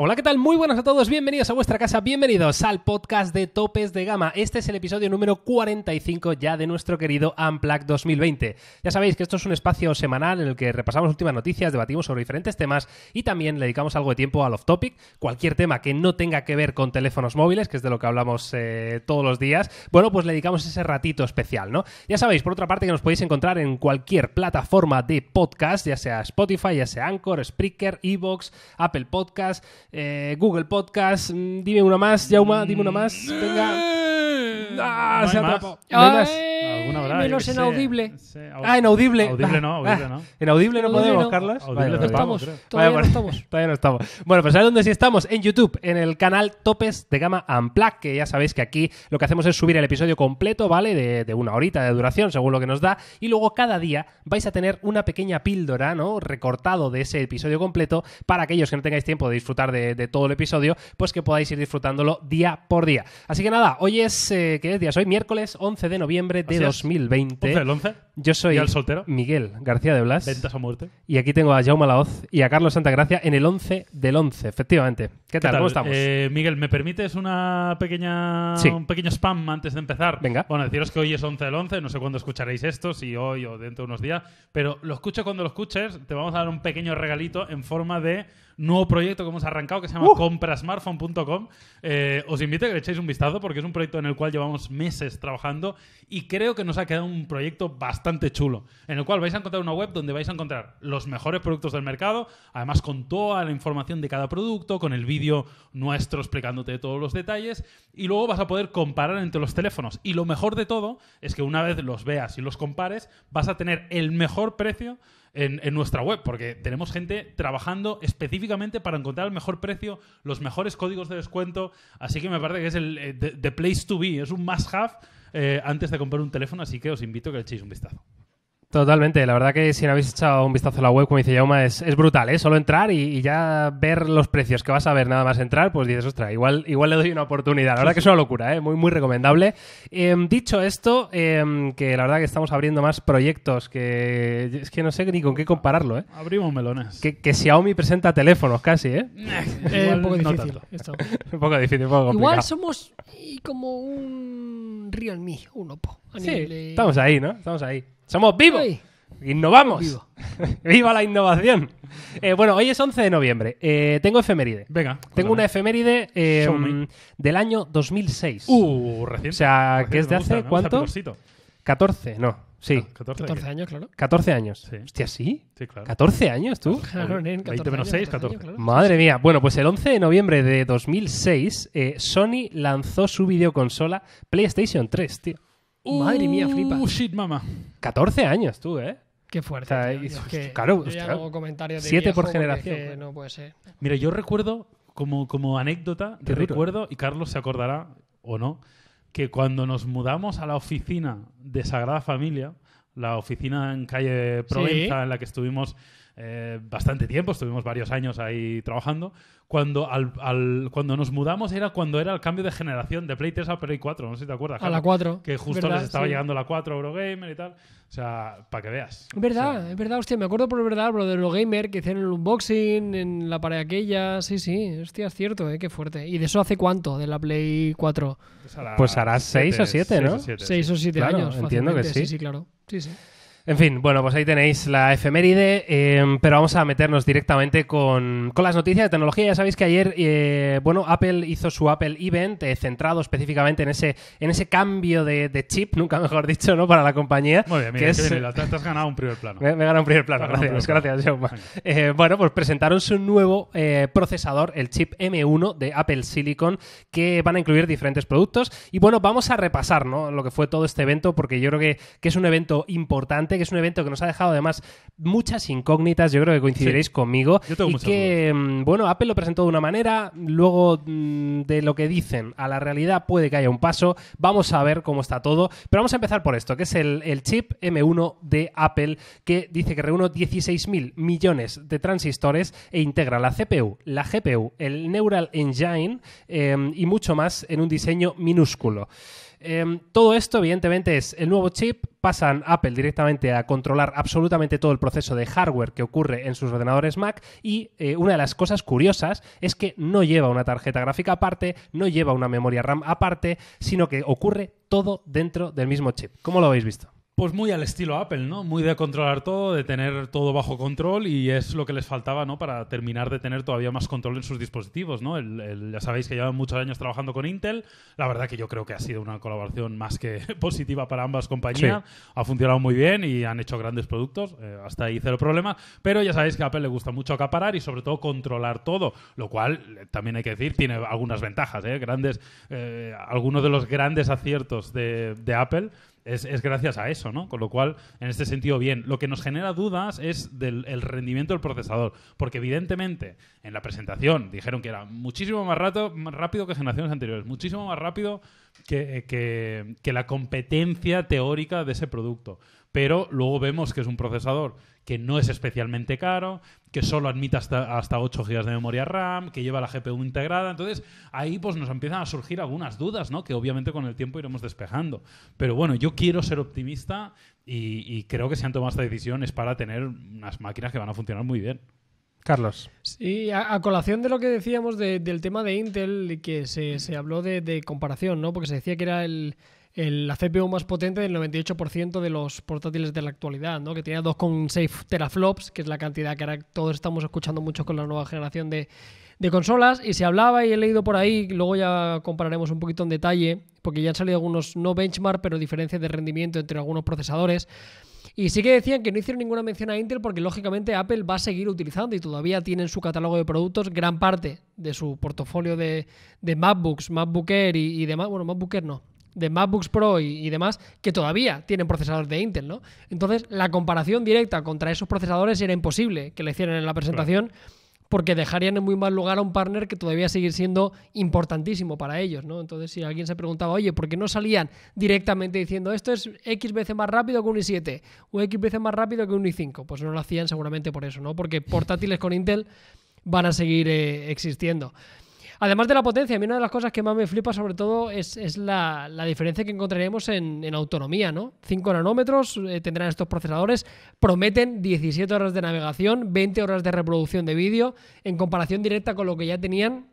Hola, ¿qué tal? Muy buenas a todos, bienvenidos a vuestra casa, bienvenidos al podcast de Topes de Gama. Este es el episodio número 45 ya de nuestro querido Amplac 2020. Ya sabéis que esto es un espacio semanal en el que repasamos últimas noticias, debatimos sobre diferentes temas y también le dedicamos algo de tiempo al off-topic, cualquier tema que no tenga que ver con teléfonos móviles, que es de lo que hablamos eh, todos los días. Bueno, pues le dedicamos ese ratito especial, ¿no? Ya sabéis, por otra parte, que nos podéis encontrar en cualquier plataforma de podcast, ya sea Spotify, ya sea Anchor, Spreaker, Evox, Apple Podcasts, eh, Google Podcast. Mm, dime una más, Yauma, dime una más. Venga. Ah, no menos ah, Audible no, ah, audible no. audible no podemos, Carlos. estamos. Todavía, no estamos. todavía no estamos. Bueno, pues ¿sabes dónde sí estamos? En YouTube, en el canal Topes de Gama Amplac, que ya sabéis que aquí lo que hacemos es subir el episodio completo, ¿vale? De, de, una horita de duración, según lo que nos da. Y luego cada día vais a tener una pequeña píldora, ¿no? Recortado de ese episodio completo para aquellos que no tengáis tiempo de disfrutar de de, todo el episodio, pues que podáis ir disfrutándolo día por día. Así que nada, hoy es, eh, ¿qué es día? Hoy miércoles 11 de noviembre de 2020. 11 11. Yo soy soltero? Miguel García de Blas. Ventas o muerte. Y aquí tengo a Jaume Laoz y a Carlos Santagracia en el 11 del 11, efectivamente. ¿Qué tal? ¿Cómo estamos? Eh, Miguel, ¿me permites una pequeña, un pequeño spam antes de empezar? Venga. Bueno, deciros que hoy es 11 del 11, no sé cuándo escucharéis esto, si hoy o dentro de unos días, pero lo escucho cuando lo escuches, te vamos a dar un pequeño regalito en forma de nuevo proyecto que hemos arrancado que se llama comprasmartphone.com. Eh, os invito a que le echéis un vistazo porque es un proyecto en el cual llevamos meses trabajando y creo que nos ha quedado un proyecto bastante chulo, en el cual vais a encontrar una web donde vais a encontrar los mejores productos del mercado, además con toda la información de cada producto, con el vídeo nuestro explicándote todos los detalles y luego vas a poder comparar entre los teléfonos. Y lo mejor de todo es que una vez los veas y los compares, vas a tener el mejor precio en, nuestra web, porque tenemos gente trabajando específicamente para encontrar el mejor precio, los mejores códigos de descuento, así que me parece que es el eh, the, place to be, es un must have eh, antes de comprar un teléfono, así que os invito a que le echéis un vistazo. Totalmente, la verdad que si no habéis echado un vistazo a la web, como dice Yauma, es, brutal, ¿eh? Solo entrar y, ya ver los precios que vas a ver nada más entrar, pues dices, ostras, igual, igual le doy una oportunidad. La verdad que es una locura, ¿eh? Muy, muy recomendable. Em, dicho esto, em, que la verdad que estamos abriendo más proyectos que... Es que no sé ni con qué compararlo, ¿eh? Abrimos melones. Que, que Xiaomi presenta teléfonos casi, ¿eh? eh, eh un eh, poco difícil. un poco difícil, un poco complicado. Igual somos como un Realme, un Oppo. Sí, estamos ahí, ¿no? Estamos ahí. Somos vivos. Innovamos. ¡Viva la innovación! Eh, bueno, hoy es 11 de noviembre. Eh, tengo efeméride. Venga. Tengo una efeméride eh, del año 2006. Uh, recién. O sea, ¿qué que es de hace cuánto? 14, no. Sí. 14, años, claro. 14 años. Sí. Hostia, ¿sí? Sí, claro. 14 años, tú. Claro, en 14 Madre mía. Bueno, pues el 11 de noviembre de 2006, Sony lanzó su videoconsola PlayStation 3, tío. Madre mía, flipa. Uh, shit, mama. 14 años tú, ¿eh? Qué fuerte. claro, hostia, Siete por generación. ¿eh? no puede ser. Mira, yo recuerdo, como, como anécdota, te recuerdo, ¿eh? y Carlos se acordará o no, que cuando nos mudamos a la oficina de Sagrada Familia, la oficina en calle Provenza, en la que estuvimos eh, bastante tiempo, estuvimos varios años ahí trabajando. Cuando, cuando nos mudamos era cuando era el cambio de generación de Play 3 a Play 4, no sé si te acuerdas. A la 4. Que justo les estaba llegando la 4 Eurogamer y tal. O sea, para que veas. Es verdad, es verdad, hostia, me acuerdo por verdad lo de Eurogamer que hicieron el unboxing en la pared aquella. Sí, sí, hostia, es cierto, ¿eh? qué fuerte. ¿Y de eso hace cuánto de la Play 4? Pues hará 6 pues o 7, ¿no? 6 o 7 años. Entiendo que sí. Sí, sí, claro. Sí, sí. En fin, bueno, pues ahí tenéis la efeméride, em, pero vamos a meternos directamente con, las noticias de tecnología. Ya sabéis que ayer, eh, bueno, Apple hizo su Apple Event eh, centrado específicamente en ese, en ese cambio de, chip, nunca mejor dicho, ¿no? Para la compañía. Muy bien, mira, que es... te, has ganado un primer plano. Me, me he un primer plano, gracias, gracias, eh, bueno, pues presentaron su nuevo procesador, el chip M1 de Apple Silicon, que van a incluir diferentes productos. Y bueno, vamos a repasar, ¿no? Lo que fue todo este evento, porque yo creo que, que es un evento importante que es un evento que nos ha dejado además muchas incógnitas, yo creo que coincidiréis conmigo. Yo tengo y que, mm, bueno, Apple lo presentó de una manera, luego mm, de lo que dicen a la realidad puede que haya un paso, vamos a ver cómo está todo, pero vamos a empezar por esto, que es el, chip M1 de Apple, que dice que reúne 16.000 millones de transistores e integra la CPU, la GPU, el Neural Engine em, y mucho más en un diseño minúsculo. Em, todo esto, evidentemente, es el nuevo chip. Pasan Apple directamente a controlar absolutamente todo el proceso de hardware que ocurre en sus ordenadores Mac. Y eh, una de las cosas curiosas es que no lleva una tarjeta gráfica aparte, no lleva una memoria RAM aparte, sino que ocurre todo dentro del mismo chip. ¿Cómo lo habéis visto? Pues muy al estilo Apple, ¿no? Muy de controlar todo, de tener todo bajo control y es lo que les faltaba, ¿no? Para terminar de tener todavía más control en sus dispositivos, ¿no? ya sabéis que llevan muchos años trabajando con Intel. La verdad que yo creo que ha sido una colaboración más que positiva para ambas compañías. Ha funcionado muy bien y han hecho grandes productos. Eh, hasta ahí cero problema. Pero ya sabéis que a Apple le gusta mucho acaparar y sobre todo controlar todo, lo cual eh, también hay que decir tiene algunas ventajas, ¿eh? Grandes, eh, algunos de los grandes aciertos de, de Apple es, gracias a eso, ¿no? Con lo cual, en este sentido, bien. Lo que nos genera dudas es del rendimiento del procesador, porque evidentemente en la presentación dijeron que era muchísimo más, rápido que generaciones anteriores, muchísimo más rápido que, eh, que, que la competencia teórica de ese producto. Pero luego vemos que es un procesador que no es especialmente caro, que solo admite hasta, hasta 8 GB de memoria RAM, que lleva la GPU integrada. Entonces, ahí pues nos empiezan a surgir algunas dudas, ¿no? Que obviamente con el tiempo iremos despejando. Pero bueno, yo quiero ser optimista y, creo que se han tomado esta decisión es para tener unas máquinas que van a funcionar muy bien. Carlos. Sí, a, colación de lo que decíamos del tema de Intel, que se, habló de, de, comparación, ¿no? Porque se decía que era el, el, la CPU más potente del 98% de los portátiles de la actualidad, ¿no? que tenía 2,6 teraflops, que es la cantidad que ahora todos estamos escuchando mucho con la nueva generación de, consolas. Y se hablaba y he leído por ahí, luego ya compararemos un poquito en detalle, porque ya han salido algunos no benchmark, pero diferencias de rendimiento entre algunos procesadores. Y sí que decían que no hicieron ninguna mención a Intel porque lógicamente Apple va a seguir utilizando y todavía tiene en su catálogo de productos gran parte de su portafolio de, MacBooks, MacBooker y, y demás. Bueno, MacBooker no, de MacBooks Pro y, demás que todavía tienen procesadores de Intel, ¿no? Entonces, la comparación directa contra esos procesadores era imposible que le hicieran en la presentación porque dejarían en muy mal lugar a un partner que todavía sigue siendo importantísimo para ellos, ¿no? Entonces, si alguien se preguntaba, oye, ¿por qué no salían directamente diciendo esto es X veces más rápido que un i7 o X veces más rápido que un i5? Pues no lo hacían seguramente por eso, ¿no? Porque portátiles con Intel van a seguir eh, existiendo. Además de la potencia, a mí una de las cosas que más me flipa sobre todo es, la, diferencia que encontraremos en, autonomía, ¿no? 5 nanómetros eh, tendrán estos procesadores, prometen 17 horas de navegación, 20 horas de reproducción de vídeo, en comparación directa con lo que ya tenían,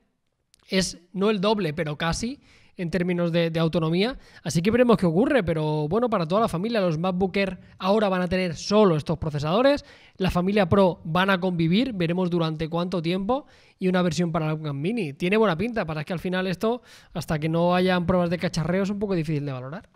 es no el doble, pero casi, en términos de, autonomía. Así que veremos qué ocurre, pero bueno, para toda la familia, los MacBook ahora van a tener solo estos procesadores, la familia Pro van a convivir, veremos durante cuánto tiempo, y una versión para la Mini. Tiene buena pinta, para que al final esto, hasta que no hayan pruebas de cacharreo, es un poco difícil de valorar.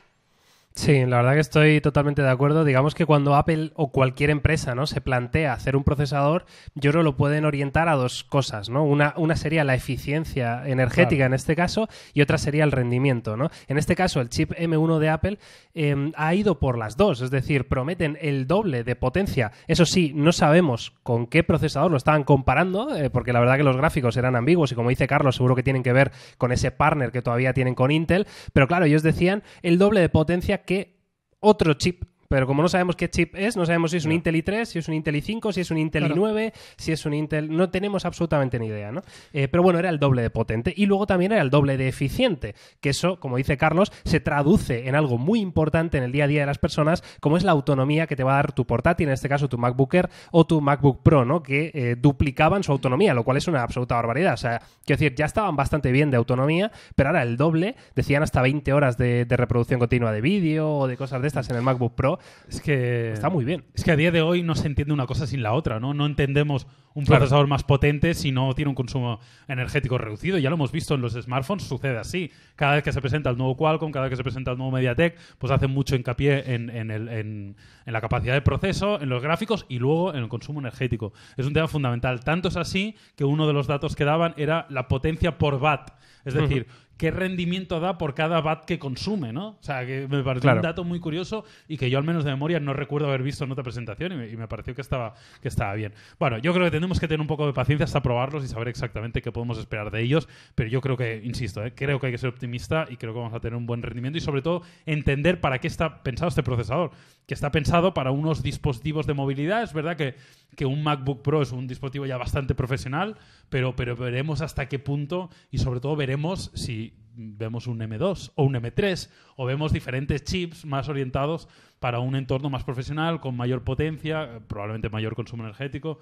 Sí, la verdad que estoy totalmente de acuerdo. Digamos que cuando Apple o cualquier empresa ¿no? se plantea hacer un procesador, yo creo que lo pueden orientar a dos cosas, ¿no? Una, una sería la eficiencia energética en este caso, y otra sería el rendimiento, ¿no? En este caso, el chip M1 de Apple em, ha ido por las dos, es decir, prometen el doble de potencia. Eso sí, no sabemos con qué procesador lo estaban comparando, eh, porque la verdad que los gráficos eran ambiguos, y como dice Carlos, seguro que tienen que ver con ese partner que todavía tienen con Intel, pero claro, ellos decían el doble de potencia que otro chip pero como no sabemos qué chip es, no sabemos si es un Intel i3, si es un Intel i5, si es un Intel i9, si es un Intel. No tenemos absolutamente ni idea, ¿no? Eh, pero bueno, era el doble de potente. Y luego también era el doble de eficiente. Que eso, como dice Carlos, se traduce en algo muy importante en el día a día de las personas, como es la autonomía que te va a dar tu portátil, en este caso tu MacBook Air o tu MacBook Pro, ¿no? Que eh, duplicaban su autonomía, lo cual es una absoluta barbaridad. O sea, quiero decir, ya estaban bastante bien de autonomía, pero ahora el doble, decían hasta 20 horas de reproducción continua de vídeo o de cosas de estas en el MacBook Pro, es que. Está muy bien. Es que a día de hoy no se entiende una cosa sin la otra, ¿no? No entendemos un procesador más potente si no tiene un consumo energético reducido. Ya lo hemos visto en los smartphones, sucede así. Cada vez que se presenta el nuevo Qualcomm, cada vez que se presenta el nuevo MediaTek, pues hace mucho hincapié en, la capacidad de proceso, en los gráficos y luego en el consumo energético. Es un tema fundamental. Tanto es así que uno de los datos que daban era la potencia por watt. Es decir, qué rendimiento da por cada Watt que consume, ¿no? O sea, que me pareció un dato muy curioso y que yo al menos de memoria no recuerdo haber visto en otra presentación y me, pareció que estaba, que estaba bien. Bueno, yo creo que tenemos que tener un poco de paciencia hasta probarlos y saber exactamente qué podemos esperar de ellos. Pero yo creo que, insisto, eh, creo que hay que ser optimista y creo que vamos a tener un buen rendimiento y sobre todo entender para qué está pensado este procesador, que está pensado para unos dispositivos de movilidad. Es verdad que, que un MacBook Pro es un dispositivo ya bastante profesional, pero, pero veremos hasta qué punto y sobre todo veremos si vemos un M2 o un M3 o vemos diferentes chips más orientados para un entorno más profesional, con mayor potencia, probablemente mayor consumo energético.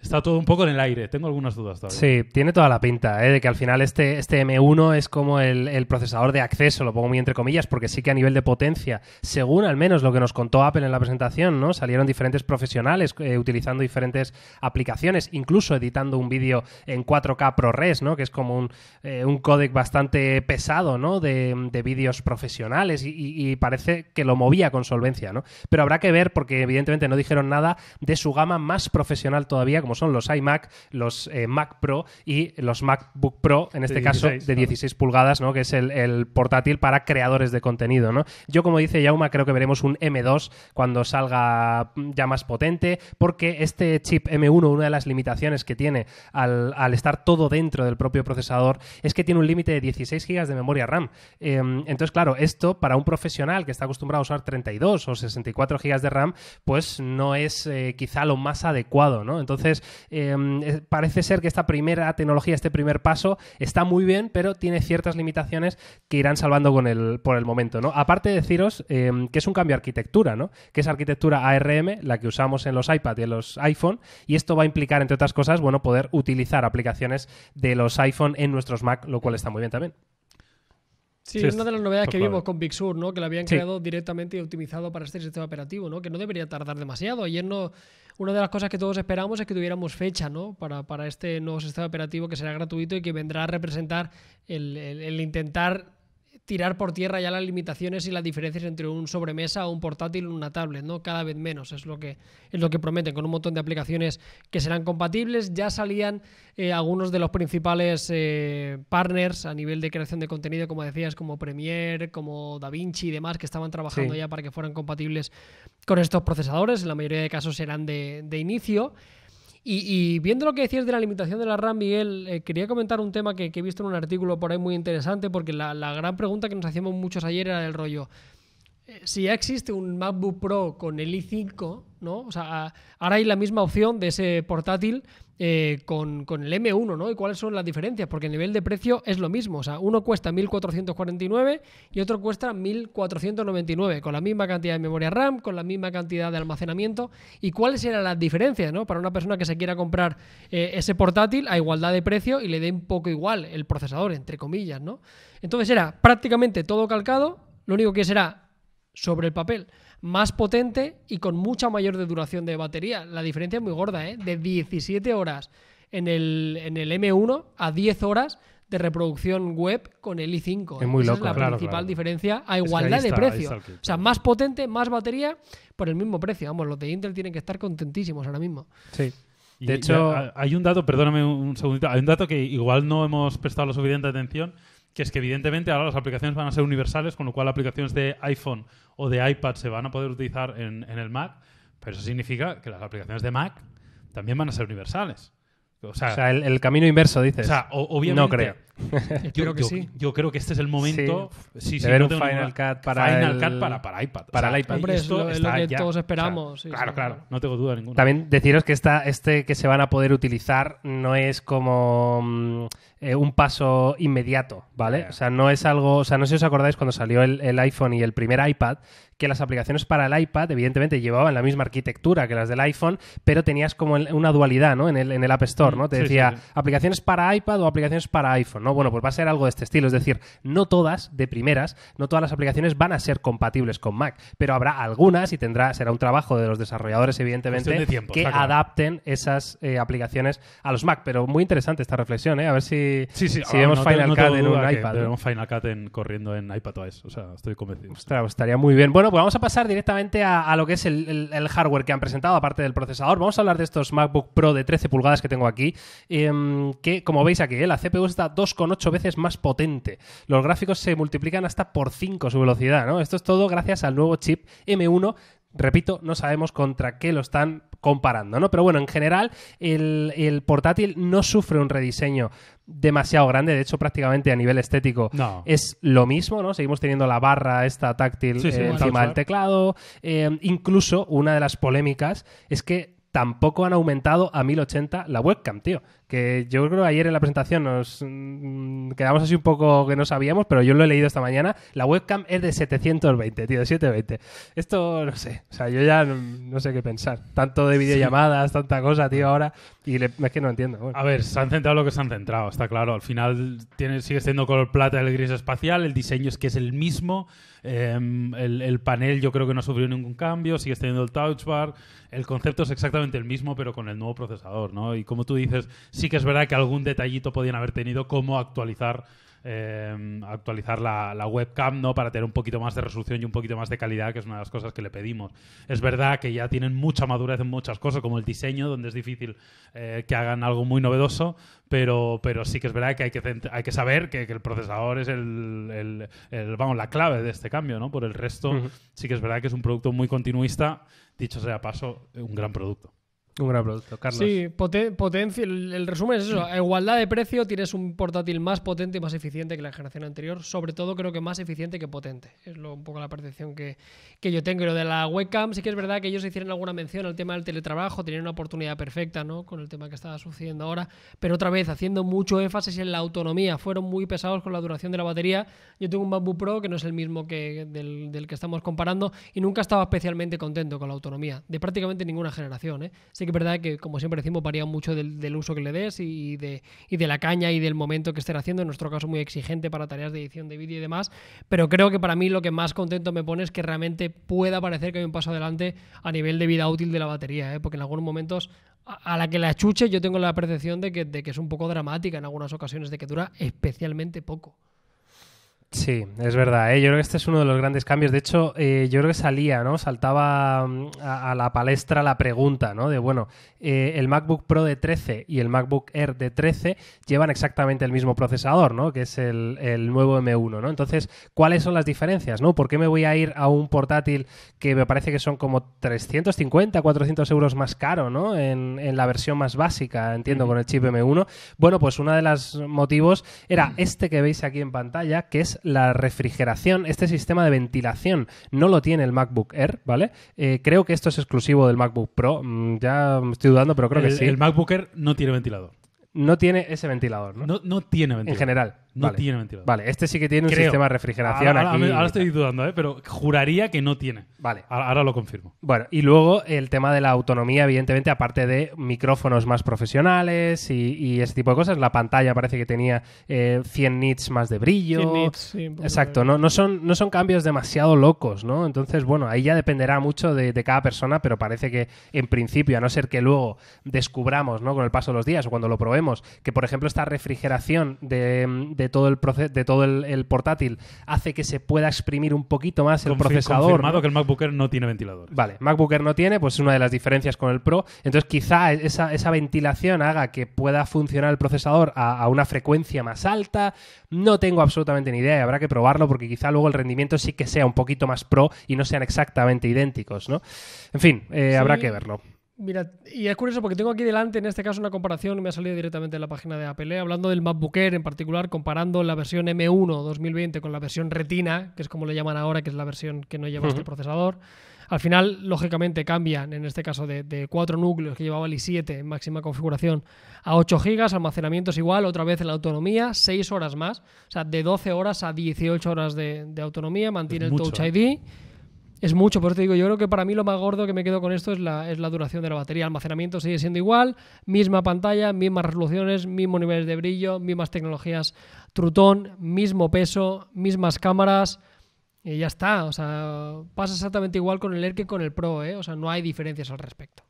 Está todo un poco en el aire, tengo algunas dudas todavía. Sí, tiene toda la pinta, ¿eh? de que al final este, este M1 es como el, procesador de acceso, lo pongo muy entre comillas, porque sí que a nivel de potencia, según al menos lo que nos contó Apple en la presentación, ¿no? Salieron diferentes profesionales eh, utilizando diferentes aplicaciones, incluso editando un vídeo en 4K ProRes, ¿no? Que es como un, eh, bastante pesado, De, vídeos profesionales y, y, parece que lo movía con solvencia, ¿no? Pero habrá que ver, porque evidentemente no dijeron nada de su gama más profesional todavía, como son los iMac, los eh, Mac Pro y los MacBook Pro, en este caso de 16 pulgadas, que es el, portátil para creadores de contenido. ¿no? Yo, como dice Yauma, creo que veremos un M2 cuando salga ya más potente, porque este chip M1, una de las limitaciones que tiene al, estar todo dentro del propio procesador, es que tiene un límite de 16 GB de memoria RAM. Em, entonces, claro, esto para un profesional que está acostumbrado a usar 32 o 64 GB de RAM, pues no es eh, quizá lo más adecuado, ¿no? Entonces, Em, parece ser que esta primera tecnología, este primer paso, está muy bien, pero tiene ciertas limitaciones que irán salvando con el, por el momento. ¿no? Aparte de deciros em, que es un cambio de arquitectura, ¿no? que es arquitectura ARM, la que usamos en los iPad y en los iPhone, y esto va a implicar, entre otras cosas, bueno, poder utilizar aplicaciones de los iPhone en nuestros Mac, lo cual está muy bien también. Sí, es una de las novedades que vimos con Big Sur, ¿no? Que la habían creado directamente y optimizado para este sistema operativo, ¿no? Que no debería tardar demasiado. Ayer no. Una de las cosas que todos esperamos es que tuviéramos fecha, ¿no? Para, este nuevo sistema operativo que será gratuito y que vendrá a representar el intentar tirar por tierra ya las limitaciones y las diferencias entre un sobremesa, un portátil o una tablet, ¿no? Cada vez menos es lo que es lo que prometen con un montón de aplicaciones que serán compatibles. Ya salían eh, algunos de los principales eh, partners a nivel de creación de contenido, como decías, como Premiere, como DaVinci y demás que estaban trabajando ya para que fueran compatibles con estos procesadores. En la mayoría de casos serán de, de inicio. Y, viendo lo que decías de la limitación de la RAM, Miguel, eh, quería comentar un tema que, he visto en un artículo por ahí muy interesante, porque la, gran pregunta que nos hacíamos muchos ayer era del rollo. Eh, si ya existe un MacBook Pro con el i5, ¿no? O sea, ahora hay la misma opción de ese portátil eh, con, con, el M1, ¿no? ¿Y cuáles son las diferencias? Porque el nivel de precio es lo mismo. O sea, uno cuesta 1.449 y otro cuesta 1.499, con la misma cantidad de memoria RAM, con la misma cantidad de almacenamiento. ¿Y cuáles eran las diferencias, ¿no? Para una persona que se quiera comprar eh, ese portátil a igualdad de precio y le dé un poco igual el procesador, entre comillas, ¿no? Entonces era prácticamente todo calcado, lo único que será sobre el papel más potente y con mucha mayor duración de batería. La diferencia es muy gorda, ¿eh? De 17 horas en el, en el M1 a 10 horas de reproducción web con el i5. Es muy Esa Es la principal diferencia a igualdad de precio. o sea, más potente, más batería por el mismo precio. Vamos, los de Intel tienen que estar contentísimos ahora mismo. Sí. de hecho, hay un dato, perdóname un segundito, hay un dato que igual no hemos prestado la suficiente atención que es que evidentemente ahora las aplicaciones van a ser universales, con lo cual aplicaciones de iPhone o de iPad se van a poder utilizar en, en el Mac, pero eso significa que las aplicaciones de Mac también van a ser universales. O sea, el, camino inverso, dices. O sea, No creo. Yo creo que sí. Yo creo que este es el momento. Sí, sí, un Final Cut para Final Cut para, iPad. Para el iPad. esto es lo, que todos esperamos. claro, claro, No tengo duda ninguna. También deciros que esta, este que se van a poder utilizar no es como mm, eh, un paso inmediato, ¿vale? O sea, no es algo. O sea, no sé si os acordáis cuando salió el, el iPhone y el primer iPad, que las aplicaciones para el iPad, evidentemente, llevaban la misma arquitectura que las del iPhone, pero tenías como una dualidad, ¿no? En el, en el App Store, ¿no? Te decía aplicaciones para iPad o aplicaciones para iPhone, ¿no? Bueno, pues va a ser algo de este estilo. Es decir, no todas, de primeras, no todas las aplicaciones van a ser compatibles con Mac, pero habrá algunas y tendrá, será un trabajo de los desarrolladores, evidentemente, que adapten esas eh, aplicaciones a los Mac. Pero muy interesante esta reflexión, ¿eh? A ver si, si ah, vemos Final Cut en un iPad. Vemos Final Cut corriendo en iPad o sea, estoy convencido. Pues estaría muy bien. Bueno, pues vamos a pasar directamente a, lo que es el, hardware que han presentado, aparte del procesador. Vamos a hablar de estos MacBook Pro de 13 pulgadas que tengo aquí, em, que como veis aquí, ¿eh? la CPU está 2 con ocho veces más potente. Los gráficos se multiplican hasta por 5 su velocidad, ¿no? Esto es todo gracias al nuevo chip M1 repito, no sabemos contra qué lo están comparando, ¿no? Pero bueno, en general el, portátil no sufre un rediseño demasiado grande, de hecho prácticamente a nivel estético es lo mismo, ¿no? Seguimos teniendo la barra esta táctil eh, encima del teclado, eh, incluso una de las polémicas es que tampoco han aumentado a 1080 la webcam, tío que yo creo que ayer en la presentación nos mm, quedamos así un poco que no sabíamos, pero yo lo he leído esta mañana. La webcam es de 720, tío, de 720. Esto, no sé, o sea, yo ya no, sé qué pensar. Tanto de videollamadas, tanta cosa, tío, ahora, y es que no entiendo. A ver, se han centrado lo que se han centrado, está claro. Al final tiene, sigue siendo color plata el gris espacial, el diseño es que es el mismo, em, el, panel yo creo que no ha sufrido ningún cambio, sigue teniendo el touch bar, el concepto es exactamente el mismo, pero con el nuevo procesador, ¿no? Y como tú dices, sí que es verdad que algún detallito podían haber tenido como actualizar em, actualizar la, webcam no para tener un poquito más de resolución y un poquito más de calidad que es una de las cosas que le pedimos es verdad que ya tienen mucha madurez en muchas cosas como el diseño donde es difícil eh, que hagan algo muy novedoso pero, pero sí que es verdad que hay que, hay que saber que, el procesador es el, la clave de este cambio no por el resto sí que es verdad que es un producto muy continuista dicho sea paso un gran producto un gran producto, Carlos. Sí, potencia. El, resumen es eso. A igualdad de precio, tienes un portátil más potente y más eficiente que la generación anterior. Sobre todo, creo que más eficiente que potente. Es lo, un poco la percepción que, que yo tengo. Y lo de la webcam, sí que es verdad que ellos hicieron alguna mención al tema del teletrabajo. Tenían una oportunidad perfecta, ¿no? Con el tema que estaba sucediendo ahora. Pero otra vez, haciendo mucho énfasis en la autonomía. Fueron muy pesados con la duración de la batería. Yo tengo un Bamboo Pro que no es el mismo que del, que estamos comparando. Y nunca estaba especialmente contento con la autonomía de prácticamente ninguna generación, ¿eh? que que es verdad que, como siempre decimos, varía mucho del, uso que le des y de, la caña y del momento que estés haciendo. En nuestro caso, muy exigente para tareas de edición de vídeo y demás. Pero creo que para mí lo que más contento me pone es que realmente pueda parecer que hay un paso adelante a nivel de vida útil de la batería, ¿eh? porque en algunos momentos a, la que la chuche yo tengo la percepción de que es un poco dramática en algunas ocasiones, de que dura especialmente poco. Sí, es verdad. Eh, yo creo que este es uno de los grandes cambios. De hecho, eh, yo creo que salía, ¿no? Saltaba mm, a, la palestra la pregunta, ¿no? De, bueno, eh, el MacBook Pro de 13 y el MacBook Air de 13 llevan exactamente el mismo procesador, ¿no? Que es el, nuevo M1, ¿no? Entonces, ¿cuáles son las diferencias, ¿no? ¿Por qué me voy a ir a un portátil que me parece que son como 350, 400 euros más caro, ¿no? En, en la versión más básica, entiendo, con el chip M1. Bueno, pues uno de los motivos era este que veis aquí en pantalla, que es la refrigeración, este sistema de ventilación. No lo tiene el MacBook Air, ¿vale? Eh, creo que esto es exclusivo del MacBook Pro. Mm, ya estoy dudando, pero creo que sí. El MacBook Air no tiene ventilador. No tiene ese ventilador, ¿no? No, no tiene ventilador. En general. No tiene ventilador. Vale, este sí que tiene un sistema de refrigeración aquí. Ahora, estoy dudando, ¿eh? pero juraría que no tiene. Vale. Ahora, lo confirmo. Bueno, y luego el tema de la autonomía, evidentemente, aparte de micrófonos más profesionales y, ese tipo de cosas. La pantalla parece que tenía 100 eh, nits más de brillo. 100 nits, Exacto, no, no, son, no son cambios demasiado locos, ¿no? Entonces, bueno, ahí ya dependerá mucho de, cada persona, pero parece que en principio, a no ser que luego descubramos, ¿no? Con el paso de los días o cuando lo probemos, que por ejemplo esta refrigeración de de todo el, de todo el, portátil hace que se pueda exprimir un poquito más el procesador. Confirmado que el MacBook no tiene ventilador. Vale, MacBook no tiene, pues es una de las diferencias con el Pro. Entonces quizá esa, ventilación haga que pueda funcionar el procesador a, una frecuencia más alta. No tengo absolutamente ni idea y habrá que probarlo porque quizá luego el rendimiento sí que sea un poquito más Pro y no sean exactamente idénticos, ¿no? En fin, eh, habrá que verlo. Mira, y es curioso porque tengo aquí delante en este caso una comparación, me ha salido directamente de la página de Apple, ¿eh? hablando del MacBook Air en particular, comparando la versión M1 2020 con la versión Retina, que es como le llaman ahora, que es la versión que no lleva este procesador. Al final, lógicamente, cambian en este caso de, cuatro núcleos que llevaba el i7 en máxima configuración a 8 GB, almacenamiento es igual, otra vez en la autonomía, 6 horas más, o sea, de 12 horas a 18 horas de autonomía, mantiene el Touch ¿eh? ID es mucho, por eso te digo, yo creo que para mí lo más gordo que me quedo con esto es la, es la duración de la batería. almacenamiento sigue siendo igual, misma pantalla, mismas resoluciones, mismos niveles de brillo, mismas tecnologías Trutón, mismo peso, mismas cámaras y ya está. O sea, pasa exactamente igual con el Air que con el Pro, ¿eh? O sea, no hay diferencias al respecto.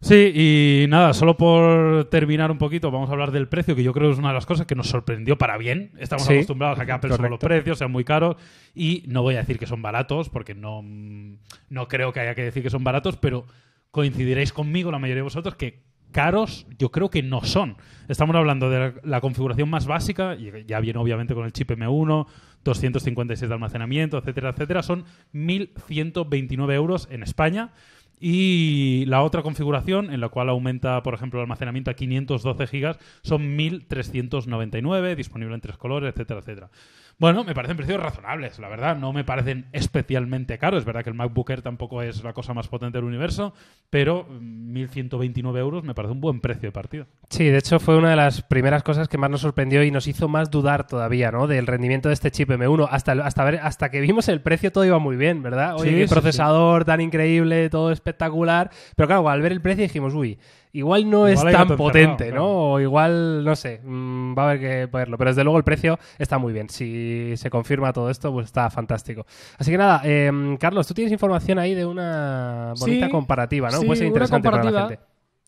Sí, y nada, solo por terminar un poquito, vamos a hablar del precio, que yo creo que es una de las cosas que nos sorprendió para bien. Estamos acostumbrados a que Apple solo los precios, sean muy caros, y no voy a decir que son baratos, porque no, no creo que haya que decir que son baratos, pero coincidiréis conmigo, la mayoría de vosotros, que caros yo creo que no son. Estamos hablando de la, configuración más básica, y ya viene obviamente con el chip M1, 256 de almacenamiento, etcétera, etcétera, son 1.129 euros en España. Y la otra configuración, en la cual aumenta, por ejemplo, el almacenamiento a 512 GB, son 1399, disponible en tres colores, etcétera, etcétera. Bueno, me parecen precios razonables, la verdad. No me parecen especialmente caros. Es verdad que el MacBook Air tampoco es la cosa más potente del universo, pero 1.129 mm, euros me parece un buen precio de partida. Sí, de hecho fue una de las primeras cosas que más nos sorprendió y nos hizo más dudar todavía, ¿no? Del rendimiento de este chip M1. Hasta, hasta, hasta que vimos el precio todo iba muy bien, ¿verdad? Oye, sí, procesador tan increíble, todo espectacular. Pero claro, al ver el precio dijimos, uy, igual no es tan potente, ¿no? O igual, no sé, mm, va a haber que poderlo Pero desde luego el precio está muy bien. Si se confirma todo esto, pues está fantástico. Así que nada, em, Carlos, tú tienes información ahí de una bonita comparativa, ¿no? Puede ser interesante para la gente.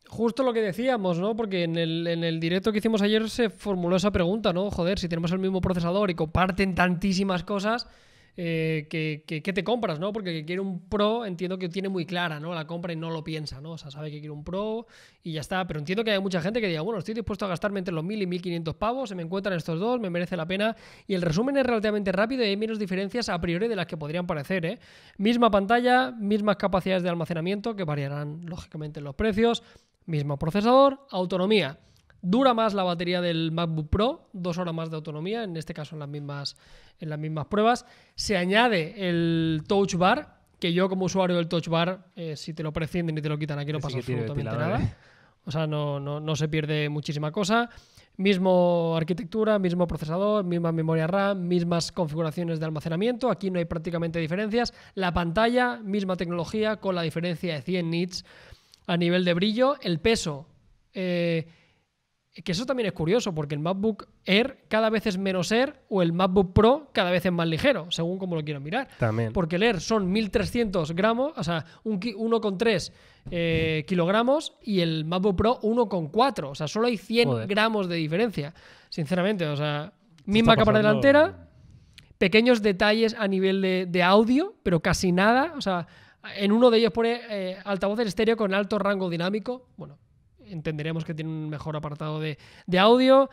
Justo lo que decíamos, ¿no? Porque en el, en el, directo que hicimos ayer se formuló esa pregunta, ¿no? Joder, si tenemos el mismo procesador y comparten tantísimas cosas, eh, que, te compras, ¿no? Porque quiere un Pro entiendo que tiene muy clara, ¿no? La compra y no lo piensa, ¿no? O sea, sabe que quiere un Pro y ya está. Pero entiendo que hay mucha gente que diga, bueno, estoy dispuesto a gastarme entre los 1000 y 1500 pavos, se me encuentran estos dos, me merece la pena. Y el resumen es relativamente rápido y hay menos diferencias a priori de las que podrían parecer, ¿eh? Misma pantalla, mismas capacidades de almacenamiento que variarán lógicamente en los precios, mismo procesador, autonomía. Dura más la batería del MacBook Pro, dos horas más de autonomía, en este caso en las mismas, en las mismas pruebas. Se añade el Touch Bar, que yo como usuario del Touch Bar, eh, si te lo prescinden y te lo quitan aquí no pasa absolutamente nada. O sea, no, no, no se pierde muchísima cosa. Mismo arquitectura, mismo procesador, misma memoria RAM, mismas configuraciones de almacenamiento. Aquí no hay prácticamente diferencias. La pantalla, misma tecnología, con la diferencia de 100 nits a nivel de brillo. El peso, eh, que eso también es curioso, porque el MacBook Air cada vez es menos Air o el MacBook Pro cada vez es más ligero, según como lo quiero mirar. También. Porque el Air son 1300 gramos, o sea, 1,3 eh, kilogramos y el MacBook Pro 1,4. O sea, solo hay 100 gramos de diferencia, sinceramente. O sea, misma cámara delantera, pequeños detalles a nivel de, audio, pero casi nada. O sea, en uno de ellos pone eh, altavoz estéreo con alto rango dinámico. Bueno, entenderemos que tiene un mejor apartado de, audio.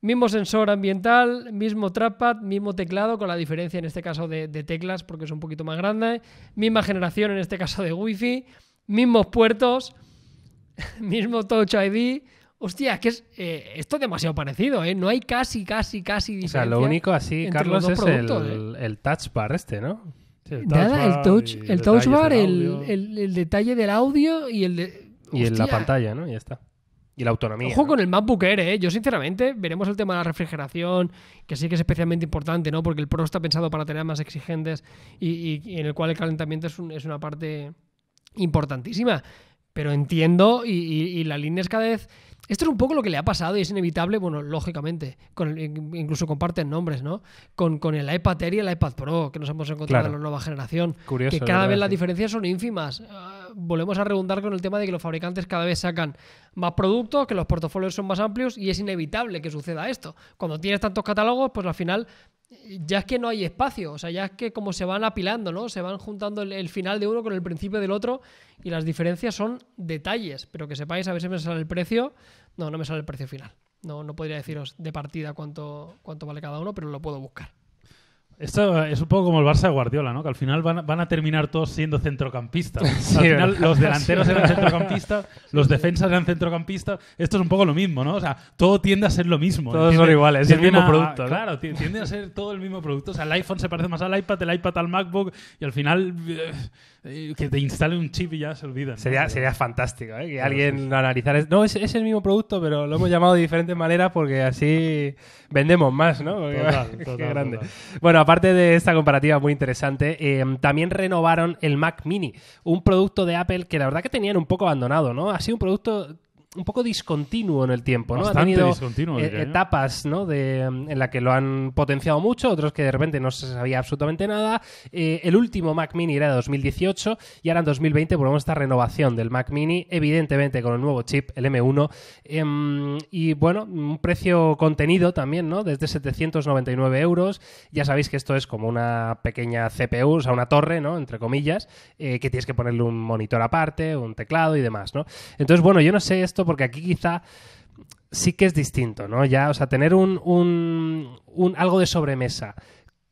Mismo sensor ambiental, mismo trackpad, mismo teclado, con la diferencia en este caso de, teclas porque es un poquito más grande. Misma generación en este caso de Wi-Fi, mismos puertos, mismo Touch ID. Hostia, que es, eh, esto es demasiado parecido, ¿eh? No hay casi, casi, casi diferencia. O sea, lo único así, Carlos, es ¿eh? el, touch bar este, ¿no? El Nada, el touch, bar, el, detalle del audio y el y en la pantalla, ¿no? Y ya está. Y la autonomía. Ojo con el MacBook Air, ¿eh? Yo, sinceramente, veremos el tema de la refrigeración, que sí que es especialmente importante, ¿no? Porque el Pro está pensado para tareas más exigentes y, en el cual el calentamiento es, una parte importantísima. Pero entiendo, y, y la línea es cada vez esto es un poco lo que le ha pasado y es inevitable, bueno, lógicamente, con incluso comparten nombres, ¿no? Con, el iPad Air y el iPad Pro, que nos hemos encontrado en la nueva generación. Curioso, que cada vez las diferencias son ínfimas. Eh, volvemos a redundar con el tema de que los fabricantes cada vez sacan más productos, que los portafolios son más amplios y es inevitable que suceda esto. Cuando tienes tantos catálogos, pues al final ya es que no hay espacio, o sea, ya es que como se van apilando, ¿no? Se van juntando el, final de uno con el principio del otro y las diferencias son detalles, pero que sepáis, a ver si me sale el precio. No, no me sale el precio final. No, no podría deciros de partida cuánto, cuánto vale cada uno, pero lo puedo buscar. Esto es un poco como el Barça de Guardiola, ¿no? Que al final van, a terminar todos siendo centrocampistas. al final los delanteros eran centrocampistas, los defensas eran centrocampistas. Esto es un poco lo mismo, ¿no? O sea, todo tiende a ser lo mismo. Todos son iguales, es el mismo producto. Claro, tiende a ser todo el mismo producto. O sea, el iPhone se parece más al iPad, el iPad al MacBook y al final... Eh, eh, que te instale un chip y ya se olvida. Sería, sería fantástico, ¿eh? Que alguien lo analizara. No, es, el mismo producto, pero lo hemos llamado de diferentes maneras porque así vendemos más, ¿no? total, qué grande. Bueno, aparte de esta comparativa muy interesante, em, también renovaron el Mac Mini, un producto de Apple que la verdad que tenían un poco abandonado, ¿no? Ha sido un producto un poco discontinuo en el tiempo, ¿no? ha tenido eh, etapas, ¿no? Mm, en la que lo han potenciado mucho, otros que de repente no se sabía absolutamente nada. Eh, el último Mac Mini era de 2018 y ahora en 2020 volvemos a esta renovación del Mac Mini, evidentemente con el nuevo chip, el M1. Em, y bueno, un precio contenido también, ¿no? Desde 799 euros. Ya sabéis que esto es como una pequeña CPU, o sea, una torre, ¿no? Entre comillas, eh, que tienes que ponerle un monitor aparte, un teclado y demás, ¿no? Entonces, bueno, yo no sé esto porque aquí quizá sí que es distinto, ¿no? Ya, o sea, tener un, algo de sobremesa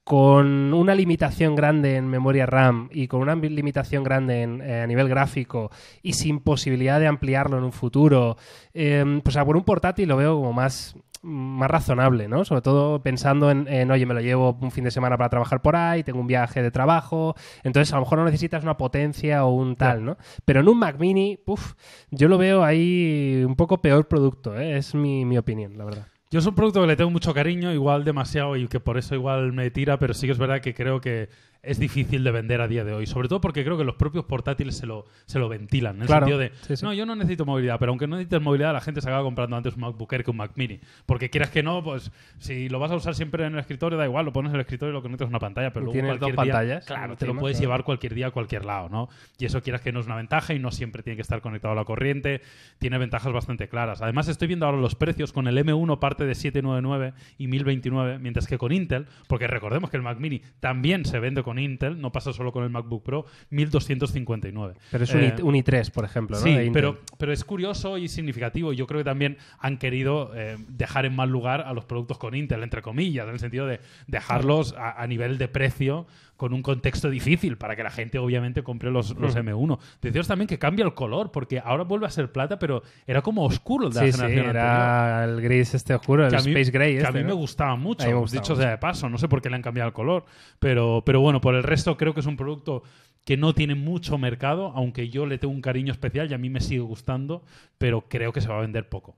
con una limitación grande en memoria RAM y con una limitación grande eh, a nivel gráfico y sin posibilidad de ampliarlo en un futuro, em, pues o por un portátil lo veo como más, más razonable, ¿no? Sobre todo pensando en, oye, me lo llevo un fin de semana para trabajar por ahí, tengo un viaje de trabajo, entonces a lo mejor no necesitas una potencia o un tal, ¿no? Pero en un Mac mini, puff, yo lo veo ahí un poco peor producto, ¿eh? es mi opinión, la verdad. Yo es un producto que le tengo mucho cariño, igual demasiado y que por eso igual me tira, pero sí que es verdad que creo que es difícil de vender a día de hoy. Sobre todo porque creo que los propios portátiles se lo, se lo ventilan. no, yo no necesito movilidad, pero aunque no necesites movilidad, la gente se acaba comprando antes un MacBook Air que un Mac Mini. Porque quieras que no, pues si lo vas a usar siempre en el escritorio, da igual, lo pones en el escritorio y lo conectas una pantalla, pero luego dos pantallas? Claro, te lo puedes llevar cualquier día a cualquier lado, ¿no? Y eso quieras que no es una ventaja y no siempre tiene que estar conectado a la corriente. Tiene ventajas bastante claras. Además, estoy viendo ahora los precios con el M1 parte de 799 y 1029, mientras que con Intel, porque recordemos que el Mac Mini también se vende con Intel, no pasa solo con el MacBook Pro, 1259. Pero es un, i3, eh, por ejemplo, ¿no? Sí, pero, pero es curioso y significativo. Yo creo que también han querido eh, dejar en mal lugar a los productos con Intel, entre comillas, en el sentido de dejarlos a nivel de precio con un contexto difícil para que la gente obviamente compre los, M1. Mm. Deciros también que cambia el color, porque ahora vuelve a ser plata, pero era como oscuro el de la era el gris este oscuro, el Space Gray. Que a mí este, me gustaba mucho, hemos dicho de paso, no sé por qué le han cambiado el color, pero, pero bueno, por el resto creo que es un producto que no tiene mucho mercado, aunque yo le tengo un cariño especial y a mí me sigue gustando, pero creo que se va a vender poco.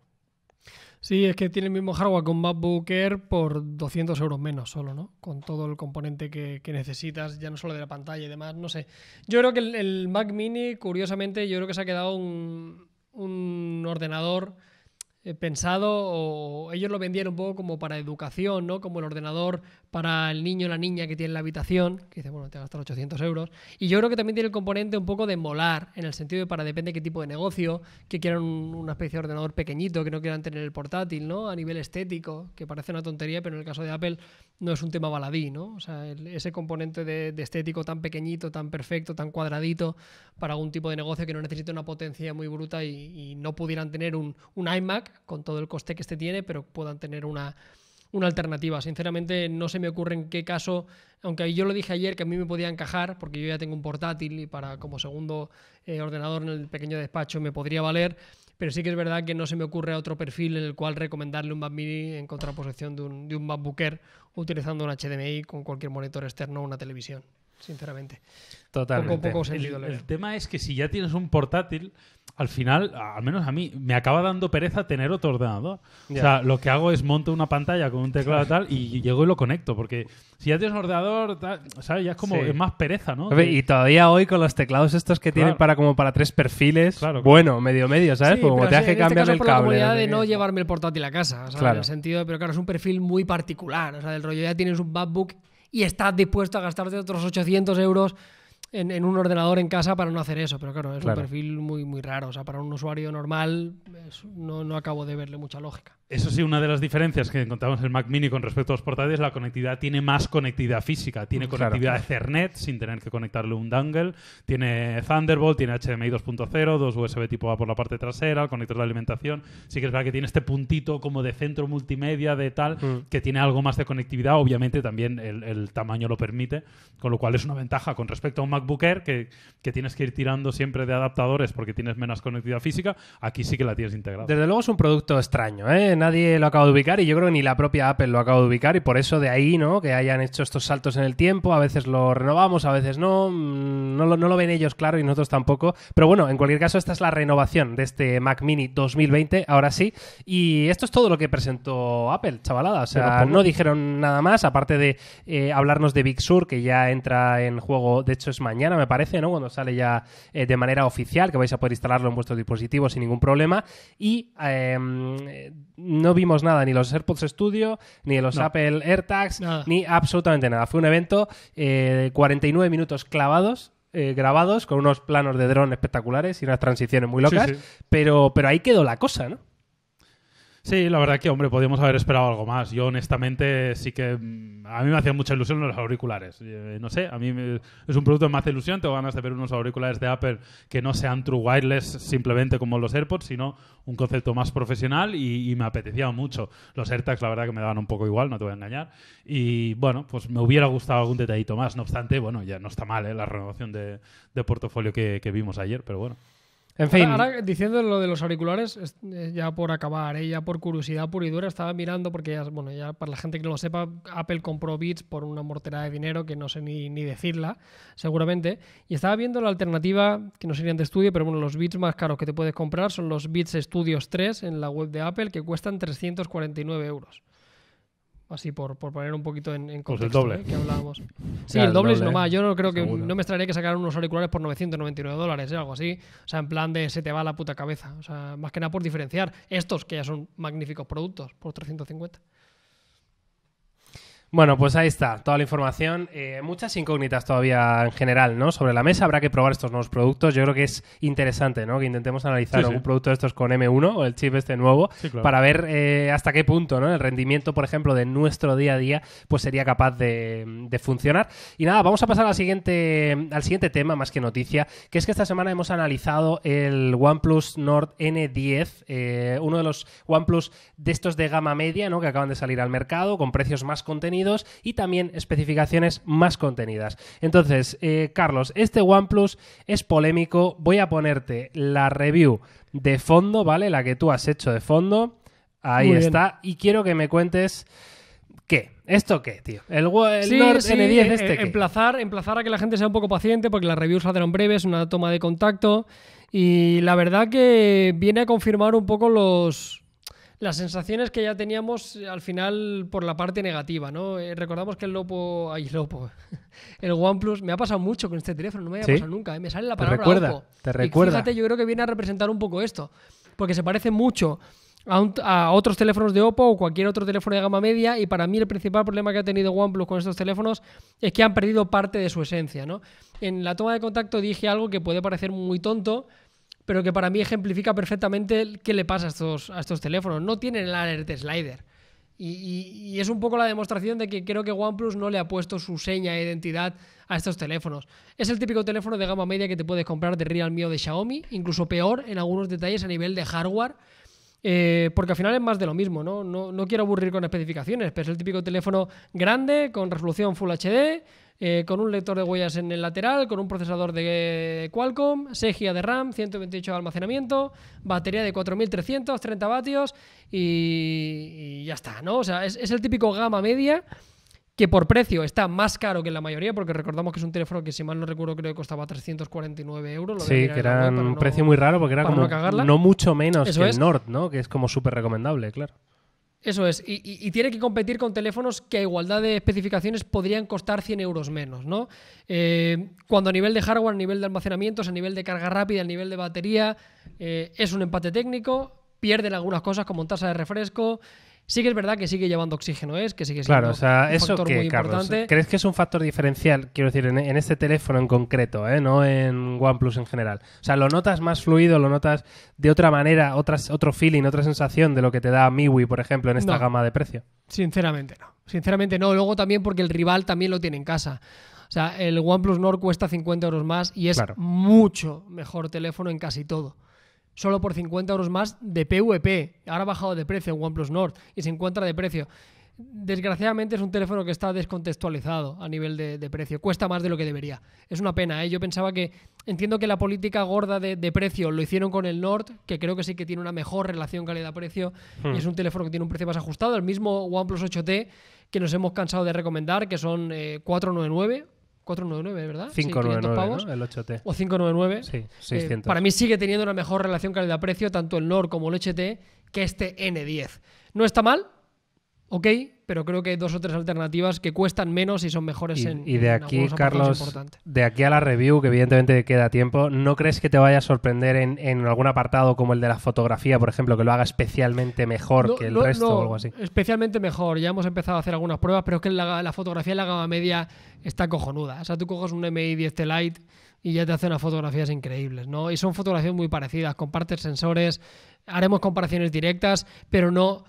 Sí, es que tiene el mismo hardware con MacBook Air por 200 euros menos solo, ¿no? Con todo el componente que, necesitas, ya no solo de la pantalla y demás, no sé. Yo creo que el, Mac Mini, curiosamente, yo creo que se ha quedado un, un ordenador eh, pensado o ellos lo vendieron un poco como para educación, ¿no? Como el ordenador para el niño o la niña que tiene la habitación, que dice, bueno, te gastas 800 euros. Y yo creo que también tiene el componente un poco de molar, en el sentido de para depende de qué tipo de negocio, que quieran una especie de ordenador pequeñito, que no quieran tener el portátil, ¿no? A nivel estético, que parece una tontería, pero en el caso de Apple no es un tema baladí, ¿no? O sea, ese componente de, estético tan pequeñito, tan perfecto, tan cuadradito, para algún tipo de negocio que no necesita una potencia muy bruta y, no pudieran tener un, un iMac con todo el coste que este tiene, pero puedan tener una, alternativa. Sinceramente, no se me ocurre en qué caso, aunque yo lo dije ayer que a mí me podía encajar, porque yo ya tengo un portátil y para como segundo eh, ordenador en el pequeño despacho me podría valer, pero sí que es verdad que no se me ocurre otro perfil en el cual recomendarle un Mac Mini en contraposición de un, de un utilizando un HDMI con cualquier monitor externo o una televisión sinceramente. Totalmente. el, tema es que si ya tienes un portátil, al final, al menos a mí, me acaba dando pereza tener otro ordenador. O sea, lo que hago es monto una pantalla con un teclado tal y llego y lo conecto, porque si ya tienes un ordenador, ¿sabes? Ya es como, es más pereza, ¿no? Y todavía hoy con los teclados estos que tienen para como para tres perfiles, bueno, medio medio, ¿sabes? como te has que este cambiar el cable. de no llevarme el portátil a casa, ¿sabes? En el sentido, pero claro, es un perfil muy particular, o sea, del rollo ya tienes un MacBook y estás dispuesto a gastarte otros 800 euros en, un ordenador en casa para no hacer eso, pero claro, es un perfil muy, muy raro. O sea, para un usuario normal no, no, acabo de verle mucha lógica. Eso sí, una de las diferencias que encontramos en el Mac Mini con respecto a los portátiles, la conectividad tiene más conectividad física. Tiene conectividad Ethernet sin tener que conectarle un dangle. Tiene Thunderbolt, tiene HDMI 2.0, dos USB tipo A por la parte trasera, el conector de alimentación. Sí que es verdad que tiene este puntito como de centro multimedia, de tal, mm. que tiene algo más de conectividad. Obviamente también el, el tamaño lo permite, con lo cual es una ventaja con respecto a un Mac MacBook que, tienes que ir tirando siempre de adaptadores porque tienes menos conectividad física, aquí sí que la tienes integrada. Desde luego es un producto extraño, ¿eh? Nadie lo acaba de ubicar y yo creo que ni la propia Apple lo acaba de ubicar y por eso de ahí, ¿no? Que hayan hecho estos saltos en el tiempo, a veces lo renovamos, a veces no, mm, no lo, ven ellos claro y nosotros tampoco. Pero bueno, en cualquier caso, esta es la renovación de este Mac Mini 2020, ahora sí. Y esto es todo lo que presentó Apple, chavalada. O sea, no dijeron nada más, aparte de eh, hablarnos de Big Sur, que ya entra en juego, de hecho es mañana, me parece, ¿no? Cuando sale ya eh, de manera oficial, que vais a poder instalarlo en vuestro dispositivo sin ningún problema. Y em, no vimos nada, ni los AirPods Studio, ni los Apple AirTags, ni absolutamente nada. Fue un evento eh, de 49 minutos clavados eh, grabados con unos planos de dron espectaculares y unas transiciones muy locas, Pero, pero ahí quedó la cosa, ¿no? Sí, la verdad que, hombre, podíamos haber esperado algo más. Yo, honestamente, sí que. Mm, a mí me hacía mucha ilusión los auriculares. Eh, no sé, a mí es un producto que me hace ilusión. Tengo ganas de ver unos auriculares de Apple que no sean true wireless simplemente como los AirPods, sino un concepto más profesional y, me apetecía mucho. Los AirTags, la verdad que me daban un poco igual, no te voy a engañar. Y bueno, pues me hubiera gustado algún detallito más. No obstante, bueno, ya no está mal ¿eh? la renovación de, portafolio que vimos ayer, pero bueno. En fin. Ahora, diciendo lo de los auriculares, eh, ya por acabar, eh, ya por curiosidad pura y dura, estaba mirando, porque ya, bueno, para la gente que no lo sepa, Apple compró Beats por una mortera de dinero que no sé ni, ni decirla, seguramente. Y estaba viendo la alternativa, que no sería de estudio, pero bueno, los Beats más caros que te puedes comprar son los Beats Studios 3 en la web de Apple, que cuestan 349 euros. Así por, por poner un poquito en, en pues contexto. Pues Que hablábamos. Sí, el doble, es nomás. Yo no creo que no me extrañaría que sacaran unos auriculares por 999 dólares, o ¿eh? algo así. O sea, en plan de se te va la puta cabeza. O sea, más que nada por diferenciar estos que ya son magníficos productos por 350. Bueno, pues ahí está toda la información. Eh, muchas incógnitas todavía en general, ¿no? Sobre la mesa habrá que probar estos nuevos productos. Yo creo que es interesante, ¿no? Que intentemos analizar algún producto de estos con M1 o el chip este nuevo para ver eh, hasta qué punto, ¿no? El rendimiento, por ejemplo, de nuestro día a día, pues sería capaz de, funcionar. Y nada, vamos a pasar al siguiente, al siguiente tema, más que noticia, que es que esta semana hemos analizado el OnePlus Nord N10, eh, uno de los OnePlus de estos de gama media, ¿no? Que acaban de salir al mercado con precios más contenidos y también especificaciones más contenidas. Entonces, eh, Carlos, este OnePlus es polémico. Voy a ponerte la review de fondo, ¿vale? La que tú has hecho de fondo. Ahí está. Y quiero que me cuentes qué. ¿Esto qué, tío? El, el Nord N10 este. Eh, emplazar, emplazar a que la gente sea un poco paciente porque las reviews breve. breves, una toma de contacto. Y la verdad que viene a confirmar un poco los, las sensaciones que ya teníamos eh, al final por la parte negativa, ¿no? Eh, recordamos que el Lopo, ay, Lopo, el OnePlus, me ha pasado mucho con este teléfono, no me había pasado nunca, eh, me sale la palabra te recuerda, Te recuerda. fíjate, yo creo que viene a representar un poco esto, porque se parece mucho a, a, otros teléfonos de Oppo o cualquier otro teléfono de gama media y para mí el principal problema que ha tenido OnePlus con estos teléfonos es que han perdido parte de su esencia, ¿no? En la toma de contacto dije algo que puede parecer muy tonto, pero que para mí ejemplifica perfectamente qué le pasa a estos, a estos teléfonos. No tienen el alert slider. Y, es un poco la demostración de que creo que OnePlus no le ha puesto su seña de identidad a estos teléfonos. Es el típico teléfono de gama media que te puedes comprar de Realme o de Xiaomi, incluso peor en algunos detalles a nivel de hardware. Eh, porque al final es más de lo mismo, ¿no? ¿no? No quiero aburrir con especificaciones, pero es el típico teléfono grande, con resolución Full HD, eh, con un lector de huellas en el lateral, con un procesador de eh, Qualcomm, 6 GB de RAM, 128 de almacenamiento, batería de 4300, 30 vatios y, ya está, ¿no? O sea, es, el típico gama media que por precio está más caro que la mayoría, porque recordamos que es un teléfono que, si mal no recuerdo, creo que costaba 349 euros. sí, que era un precio muy raro porque era como no, mucho menos que el Nord, ¿no? Que es como súper recomendable, claro. Eso es, y, tiene que competir con teléfonos que a igualdad de especificaciones podrían costar 100 euros menos, ¿no? Eh, cuando a nivel de hardware, a nivel de almacenamientos, a nivel de carga rápida, a nivel de batería, eh, es un empate técnico, pierden algunas cosas como tasa de refresco, Sí que es verdad que sigue llevando oxígeno, ¿eh? es que sigue siendo claro, un factor muy importante. ¿Crees que es un factor diferencial? Quiero decir, en, este teléfono en concreto, ¿eh? no en OnePlus en general. O sea, lo notas más fluido, lo notas de otra manera, otro feeling, otra sensación de lo que te da MIUI, por ejemplo, en esta gama de precio. Sinceramente no. Sinceramente no. Luego también porque el rival también lo tiene en casa. O sea, el OnePlus Nord cuesta 50 euros más y es mucho mejor teléfono en casi todo solo por 50 euros más de PVP. Ahora ha bajado de precio en OnePlus Nord y se encuentra de precio. Desgraciadamente es un teléfono que está descontextualizado a nivel de, precio. Cuesta más de lo que debería. Es una pena, ¿eh? Yo pensaba que. Entiendo que la política gorda de, precio lo hicieron con el Nord, que creo que sí que tiene una mejor relación calidad-precio. Y hmm. es un teléfono que tiene un precio más ajustado. El mismo OnePlus 8T que nos hemos cansado de recomendar, que son 499 eh, 499, ¿verdad? 599, ¿no? el 8T. O 599. Sí, 600. Eh, para mí sigue teniendo una mejor relación calidad-precio tanto el NOR como el 8T que este N10. No está mal, ok, pero creo que hay dos o tres alternativas que cuestan menos y son mejores y, en. Y de aquí, Carlos, de aquí a la review, que evidentemente queda tiempo, ¿no crees que te vaya a sorprender en, algún apartado como el de la fotografía, por ejemplo, que lo haga especialmente mejor que el resto o algo así? Especialmente mejor, ya hemos empezado a hacer algunas pruebas, pero es que la, fotografía en la gama media está cojonuda. O sea, tú coges un MI10T Lite y ya te hace unas fotografías increíbles, ¿no? Y son fotografías muy parecidas, compartes sensores, haremos comparaciones directas, pero no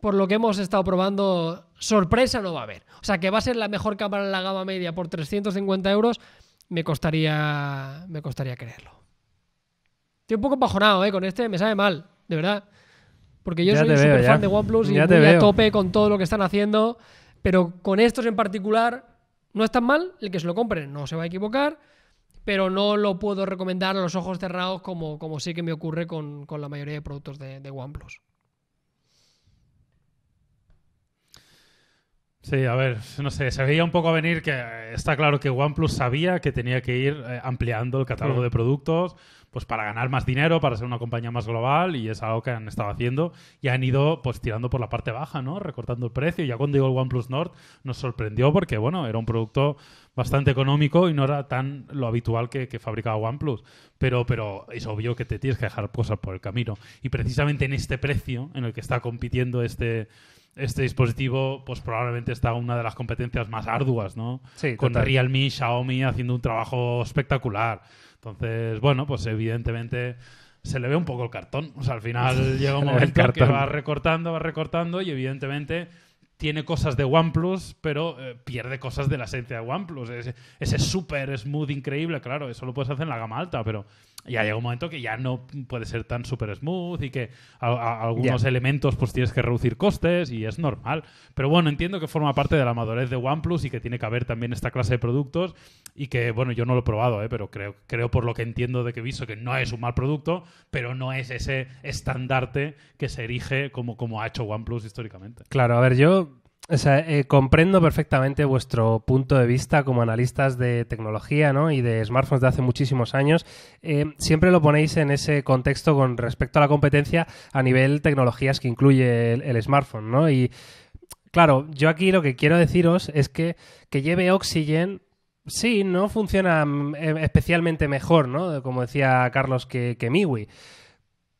por lo que hemos estado probando, sorpresa no va a haber. O sea, que va a ser la mejor cámara en la gama media por 350 euros, me costaría, me costaría creerlo. Estoy un poco empajonado ¿eh? con este, me sabe mal, de verdad. Porque yo soy soy super fan de OnePlus y ya a tope con todo lo que están haciendo, pero con estos en particular no es tan mal. El que se lo compre no se va a equivocar, pero no lo puedo recomendar a los ojos cerrados como, como sí que me ocurre con, la mayoría de productos de OnePlus. Sí, a ver, no sé, se veía un poco a venir que eh, está claro que OnePlus sabía que tenía que ir eh, ampliando el catálogo mm. de productos pues para ganar más dinero, para ser una compañía más global y es algo que han estado haciendo y han ido pues tirando por la parte baja, ¿no? Recortando el precio. Ya cuando digo el OnePlus Nord nos sorprendió porque, bueno, era un producto bastante económico y no era tan lo habitual que, que fabricaba OnePlus. Pero, pero es obvio que te tienes que dejar cosas por el camino. Y precisamente en este precio en el que está compitiendo este este dispositivo, pues probablemente está una de las competencias más arduas, ¿no? Sí, Con Realme Xiaomi haciendo un trabajo espectacular. Entonces, bueno, pues evidentemente se le ve un poco el cartón. O sea, al final llega un momento que va recortando, va recortando y evidentemente tiene cosas de OnePlus, pero eh, pierde cosas de la esencia de OnePlus. Ese, súper super smooth increíble, claro, eso lo puedes hacer en la gama alta, pero ya llega un momento que ya no puede ser tan súper smooth y que algunos elementos pues tienes que reducir costes y es normal. Pero bueno, entiendo que forma parte de la madurez de OnePlus y que tiene que haber también esta clase de productos y que, bueno, yo no lo he probado, ¿eh? pero creo, creo por lo que entiendo de que he visto que no es un mal producto, pero no es ese estandarte que se erige como, como ha hecho OnePlus históricamente. Claro, a ver, yo o sea, eh, comprendo perfectamente vuestro punto de vista como analistas de tecnología y de smartphones de hace muchísimos años. Eh, siempre lo ponéis en ese contexto con respecto a la competencia a nivel tecnologías que incluye el, smartphone, ¿no? Y claro, yo aquí lo que quiero deciros es que que lleve Oxygen sí, no funciona mm, eh, especialmente mejor, ¿no? Como decía Carlos, que, que Miwi.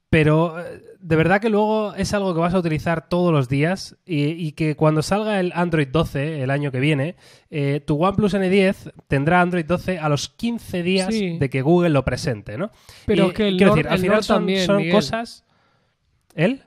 Pero de verdad que luego es algo que vas a utilizar todos los días y, que cuando salga el Android 12 el año que viene, eh, tu OnePlus N10 tendrá Android 12 a los 15 días de que Google lo presente, ¿no? Pero que el al final también, son cosas... ¿Él?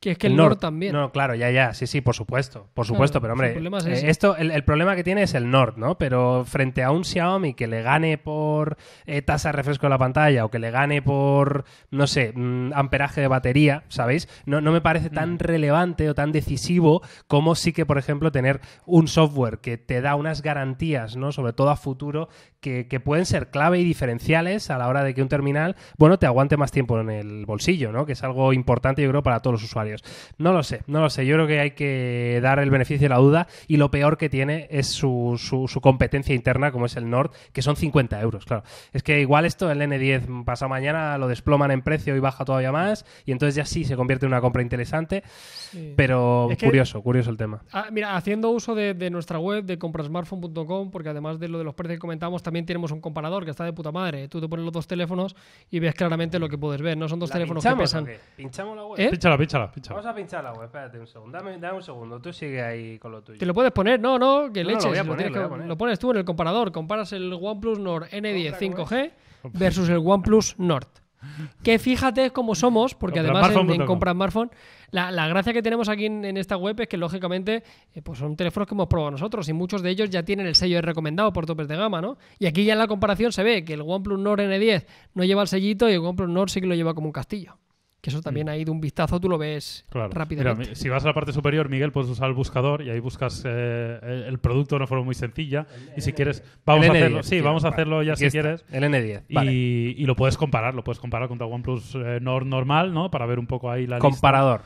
Que es que el, Nord, también. No, claro, ya, ya, sí, sí, por supuesto, por supuesto, pero hombre, eh, el esto, el, problema que tiene es el Nord, ¿no? Pero frente a un Xiaomi que le gane por eh, tasa de refresco de la pantalla o que le gane por, no sé, mm, amperaje de batería, ¿sabéis? No, me parece tan mm. relevante o tan decisivo como sí que, por ejemplo, tener un software que te da unas garantías, ¿no? Sobre todo a futuro, que, que pueden ser clave y diferenciales a la hora de que un terminal, bueno, te aguante más tiempo en el bolsillo, ¿no? Que es algo importante, yo creo, para todos los usuarios no lo sé, no lo sé. Yo creo que hay que dar el beneficio de la duda y lo peor que tiene es su, su, competencia interna, como es el Nord, que son 50 euros, claro. Es que igual esto, el N10 pasa mañana lo desploman en precio y baja todavía más y entonces ya sí se convierte en una compra interesante, pero curioso, curioso el tema. Ah, mira, haciendo uso de, nuestra web, de comprasmartphone.com, porque además de lo de los precios que comentamos, también tenemos un comparador que está de puta madre. Tú te pones los dos teléfonos y ves claramente lo que puedes ver, ¿no? Son dos teléfonos que pesan. ¿Pinchamos la web? ¿Eh? Vamos a la web, Espérate un segundo. Dame, dame, un segundo. Tú sigue ahí con lo tuyo. Te lo puedes poner, no, no, que leches. Lo, pones tú en el comparador. Comparas el OnePlus Nord N10 5G versus el OnePlus Nord. Que fíjate cómo somos, porque además en, compra smartphone, la, gracia que tenemos aquí en, esta web es que lógicamente eh, pues son teléfonos que hemos probado nosotros y muchos de ellos ya tienen el sello de recomendado por topes de gama, ¿no? Y aquí ya en la comparación se ve que el OnePlus Nord N10 no lleva el sellito y el OnePlus Nord sí que lo lleva como un castillo. Que eso también mm. ahí de un vistazo tú lo ves rápidamente. si vas a la parte superior, Miguel, puedes usar el buscador y ahí buscas eh, el producto de una forma muy sencilla. y si quieres, vamos a hacerlo. Sí, vamos a hacerlo ya si quieres. El N10. Y, lo puedes comparar, lo puedes comparar contra OnePlus eh, Nord normal, ¿no? Para ver un poco ahí la Comparador.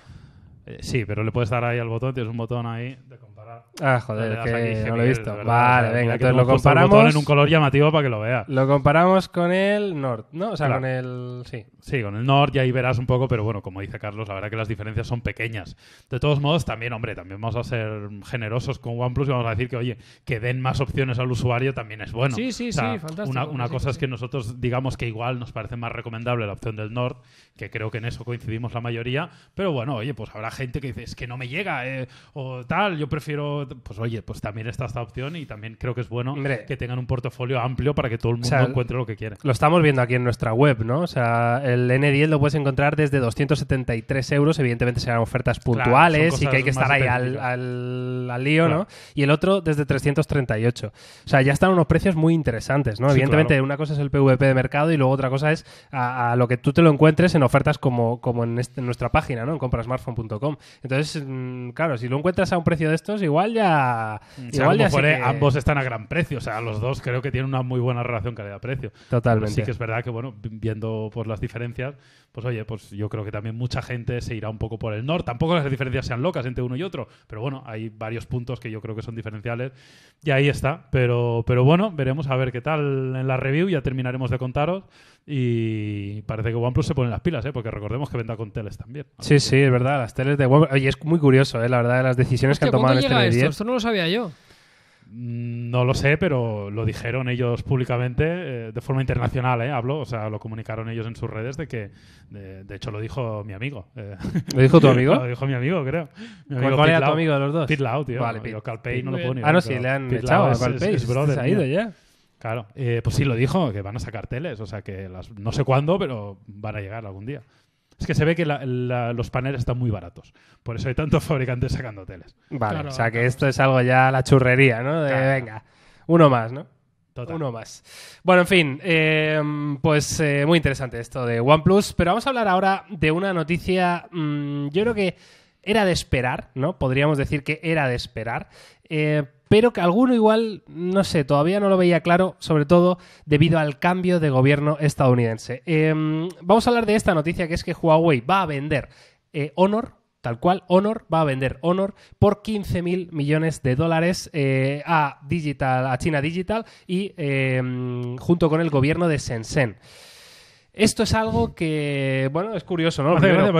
Eh, sí, pero le puedes dar ahí al botón, tienes un botón ahí de comparar. Ah, joder, que no lo he visto. vale, venga, entonces lo comparamos. en un color llamativo para que lo vea. Lo comparamos con el Nord, ¿no? O sea, con el. Sí. Sí, con el Nord y ahí verás un poco, pero bueno, como dice Carlos, la verdad que las diferencias son pequeñas. De todos modos, también, hombre, también vamos a ser generosos con OnePlus y vamos a decir que, oye, que den más opciones al usuario también es bueno. Sí, sí, sí, fantástico. Una, cosa es que nosotros digamos que igual nos parece más recomendable la opción del Nord que creo que en eso coincidimos la mayoría, pero bueno, oye, pues habrá gente que dice, es que no me llega, eh, o tal, yo prefiero, pues oye, pues también está esta opción y también creo que es bueno que tengan un portafolio amplio para que todo el mundo encuentre lo que quiere. Lo estamos viendo aquí en nuestra web, ¿no? O sea, el N10 lo puedes encontrar desde 273 euros, evidentemente serán ofertas puntuales y que hay que estar ahí al, lío, ¿no? Y el otro desde 338. O sea, ya están unos precios muy interesantes, ¿no? evidentemente, una cosa es el PVP de mercado y luego otra cosa es a, lo que tú te lo encuentres en ofertas como, como este, en, nuestra página, ¿no? En comprasmartphone.com. Entonces, mm, claro, si lo encuentras a un precio de estos, igual ya... Mm. igual ya Ambos están a gran precio, o sea, los dos creo que tienen una muy buena relación calidad-precio. Totalmente. sí que es verdad que, bueno, viendo pues, las diferencias, pues oye, pues yo creo que también mucha gente se irá un poco por el norte. Tampoco las diferencias sean locas entre uno y otro, pero bueno, hay varios puntos que yo creo que son diferenciales y ahí está. Pero, pero bueno, veremos a ver qué tal en la review, ya terminaremos de contaros. Y parece que OnePlus se pone las pilas, ¿eh? porque recordemos que venda con teles también. Sí, sí, es verdad, las teles de OnePlus. y es muy curioso, ¿eh? la verdad, de las decisiones que han tomado en este esto? no lo sabía yo. Mm, no lo sé, pero lo dijeron ellos públicamente, eh, de forma internacional, ¿eh? Hablo, o sea, lo comunicaron ellos en sus redes de que, de, hecho, lo dijo mi amigo. Eh. ¿Lo dijo tu amigo? lo dijo mi amigo, creo. ¿Cuál era tu amigo de los dos? tío. Vale, no lo puedo ni Ah, no, sí, le han echado Claro, eh, pues sí lo dijo, que van a sacar teles, o sea que las, no sé cuándo, pero van a llegar algún día. Es que se ve que los paneles están muy baratos. Por eso hay tantos fabricantes sacando teles. Vale, o sea que esto es algo ya la churrería, ¿no? De venga, uno más, ¿no? Total. Uno más. Bueno, en fin, em, pues eh, muy interesante esto de OnePlus, pero vamos a hablar ahora de una noticia, mm, yo creo que era de esperar, ¿no? Podríamos decir que era de esperar, eh, pero que alguno igual, no sé, todavía no lo veía claro, sobre todo debido al cambio de gobierno estadounidense. Em, vamos a hablar de esta noticia que es que Huawei va a vender eh, Honor, tal cual, Honor va a vender Honor por 15.000 millones de dólares eh, a, Digital, a China Digital y em, junto con el gobierno de Shenzhen. Esto es algo que, bueno, es curioso, ¿no? no,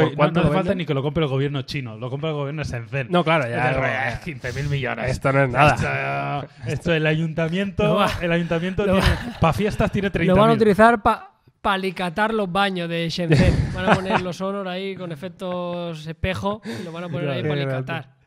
hace falta ni que lo compre el gobierno chino, lo compra el gobierno de Shenzhen. No, claro, ya. 15.000 millones. Esto no es nada. Esto, el ayuntamiento, el ayuntamiento tiene, para fiestas tiene 30.000. Lo van a utilizar para palicatar los baños de Shenzhen. Van a poner los honor ahí con efectos espejo y lo van a poner ahí para alicatar.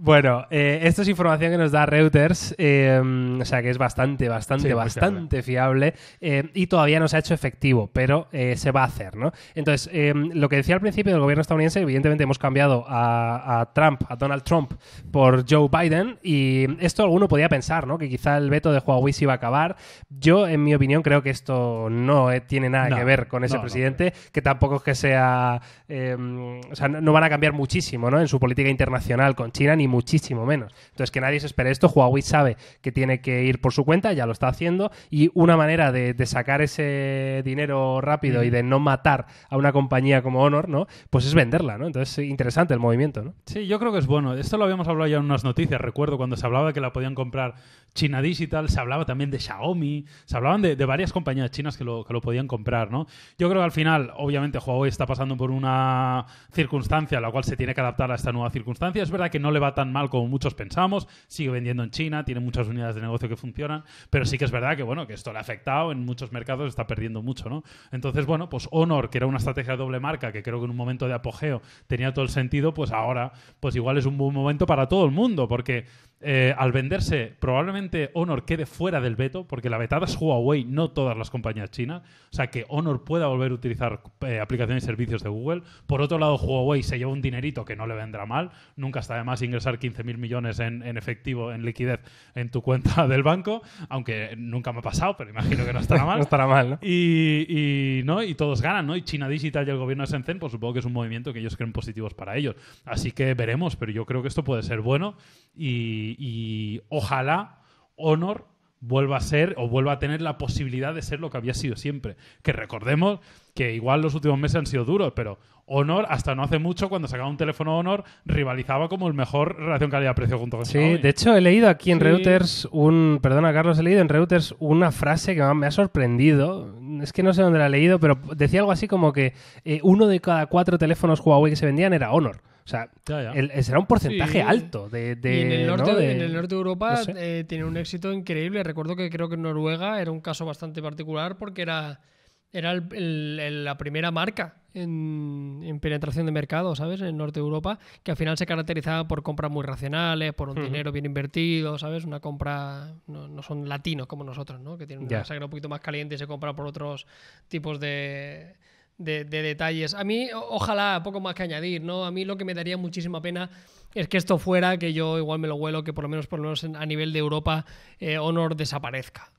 Bueno, eh, esto es información que nos da Reuters, eh, o sea que es bastante, bastante, bastante fiable, eh, y todavía no se ha hecho efectivo, pero eh, se va a hacer, ¿no? Entonces, lo que decía al principio del gobierno estadounidense, evidentemente hemos cambiado a, Trump, a Donald Trump, por Joe Biden, y esto alguno podía pensar, ¿no? Que quizá el veto de Huawei se iba a acabar. Yo, en mi opinión, creo que esto no tiene nada que ver con ese presidente, que tampoco es que sea, o sea, no van a cambiar muchísimo, ¿no? En su política internacional con China, ni muchísimo menos. Entonces, que nadie se espere esto. Huawei sabe que tiene que ir por su cuenta, ya lo está haciendo, y una manera de, sacar ese dinero rápido y de no matar a una compañía como Honor, ¿no? Pues es venderla, ¿no? Entonces, interesante el movimiento, ¿no? Sí, yo creo que es bueno. Esto lo habíamos hablado ya en unas noticias, recuerdo, cuando se hablaba de que la podían comprar China Digital, se hablaba también de Xiaomi, se hablaban de, varias compañías chinas que lo, podían comprar, ¿no? Yo creo que al final, obviamente, Huawei está pasando por una circunstancia a la cual se tiene que adaptar a esta nueva circunstancia. Es verdad que no le va a tan mal como muchos pensamos, sigue vendiendo en China, tiene muchas unidades de negocio que funcionan, pero sí que es verdad que, bueno, que esto le ha afectado, en muchos mercados está perdiendo mucho, ¿no? Entonces, bueno, pues Honor, que era una estrategia de doble marca, que creo que en un momento de apogeo tenía todo el sentido, pues ahora, pues igual es un buen momento para todo el mundo, porque eh, al venderse, probablemente Honor quede fuera del veto, porque la vetada es Huawei, no todas las compañías chinas. O sea, que Honor pueda volver a utilizar eh, aplicaciones y servicios de Google. Por otro lado, Huawei se lleva un dinerito que no le vendrá mal. Nunca está de más ingresar 15.000 millones en, efectivo, en liquidez, en tu cuenta del banco, aunque nunca me ha pasado, pero imagino que no estará mal. estará mal, Y, ¿no? y todos ganan, ¿no? Y China Digital y el gobierno de Shenzhen, pues supongo que es un movimiento que ellos creen positivos para ellos. Así que veremos, pero yo creo que esto puede ser bueno y ojalá Honor vuelva a ser o vuelva a tener la posibilidad de ser lo que había sido siempre. Que recordemos que igual los últimos meses han sido duros, pero Honor, hasta no hace mucho, cuando sacaba un teléfono Honor, rivalizaba como el mejor relación calidad-precio junto con Sí, de hecho he leído aquí en Reuters un... Perdona, Carlos, he leído en Reuters una frase que me ha sorprendido. Es que no sé dónde la he leído, pero decía algo así como que eh, uno de cada cuatro teléfonos Huawei que se vendían era Honor. O sea, era será un porcentaje alto de, en, el norte, de, Europa eh, tiene un éxito increíble. Recuerdo que creo que en Noruega era un caso bastante particular porque era era la primera marca en, penetración de mercado, ¿sabes? En norte de Europa, que al final se caracterizaba por compras muy racionales, por un dinero bien invertido, ¿sabes? Una compra, no, son latinos como nosotros, ¿no? Que tienen una sangre un poquito más caliente y se compra por otros tipos de, de, detalles. A mí, ojalá, poco más que añadir, ¿no? A mí lo que me daría muchísima pena es que esto fuera, que yo igual me lo huelo, que por lo menos, por lo menos a nivel de Europa, eh, Honor desaparezca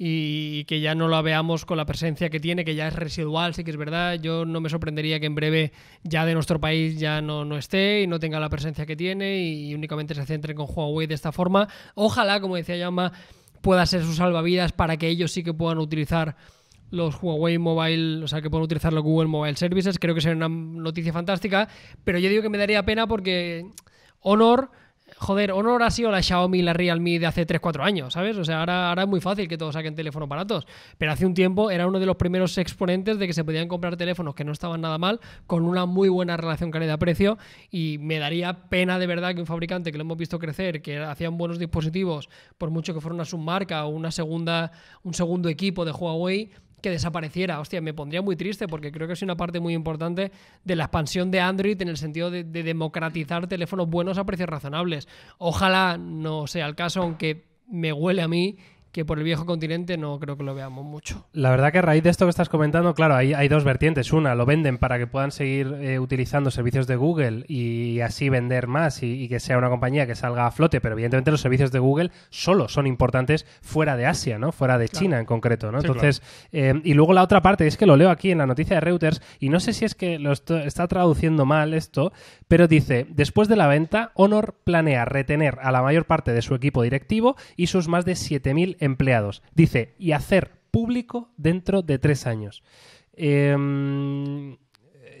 y que ya no la veamos con la presencia que tiene, que ya es residual, sí que es verdad. Yo no me sorprendería que en breve ya de nuestro país ya no, esté y no tenga la presencia que tiene y únicamente se centre con Huawei de esta forma. Ojalá, como decía Yama, pueda ser su salvavidas para que ellos sí que puedan utilizar los Huawei Mobile, o sea, que puedan utilizar los Google Mobile Services. Creo que sería una noticia fantástica, pero yo digo que me daría pena porque Honor joder, honor ha sido la Xiaomi la Realme de hace 3-4 años, ¿sabes? O sea, ahora, ahora es muy fácil que todos saquen teléfonos baratos. Pero hace un tiempo era uno de los primeros exponentes de que se podían comprar teléfonos que no estaban nada mal, con una muy buena relación calidad-precio. Y me daría pena de verdad que un fabricante que lo hemos visto crecer, que hacían buenos dispositivos, por mucho que fuera una submarca o una segunda, un segundo equipo de Huawei, que desapareciera. Hostia, me pondría muy triste porque creo que es una parte muy importante de la expansión de Android en el sentido de, democratizar teléfonos buenos a precios razonables. Ojalá no sea el caso, aunque me huele a mí que por el viejo continente no creo que lo veamos mucho. La verdad que a raíz de esto que estás comentando, claro, hay, dos vertientes. Una, lo venden para que puedan seguir eh, utilizando servicios de Google y así vender más y, que sea una compañía que salga a flote, pero evidentemente los servicios de Google solo son importantes fuera de Asia, ¿no? Fuera de China en concreto, ¿no? Entonces, eh, y luego la otra parte, es que lo leo aquí en la noticia de Reuters y no sé si es que lo está traduciendo mal esto, pero dice, después de la venta, Honor planea retener a la mayor parte de su equipo directivo y sus más de 7.000 empleados. Dice, y hacer público dentro de tres años. Em,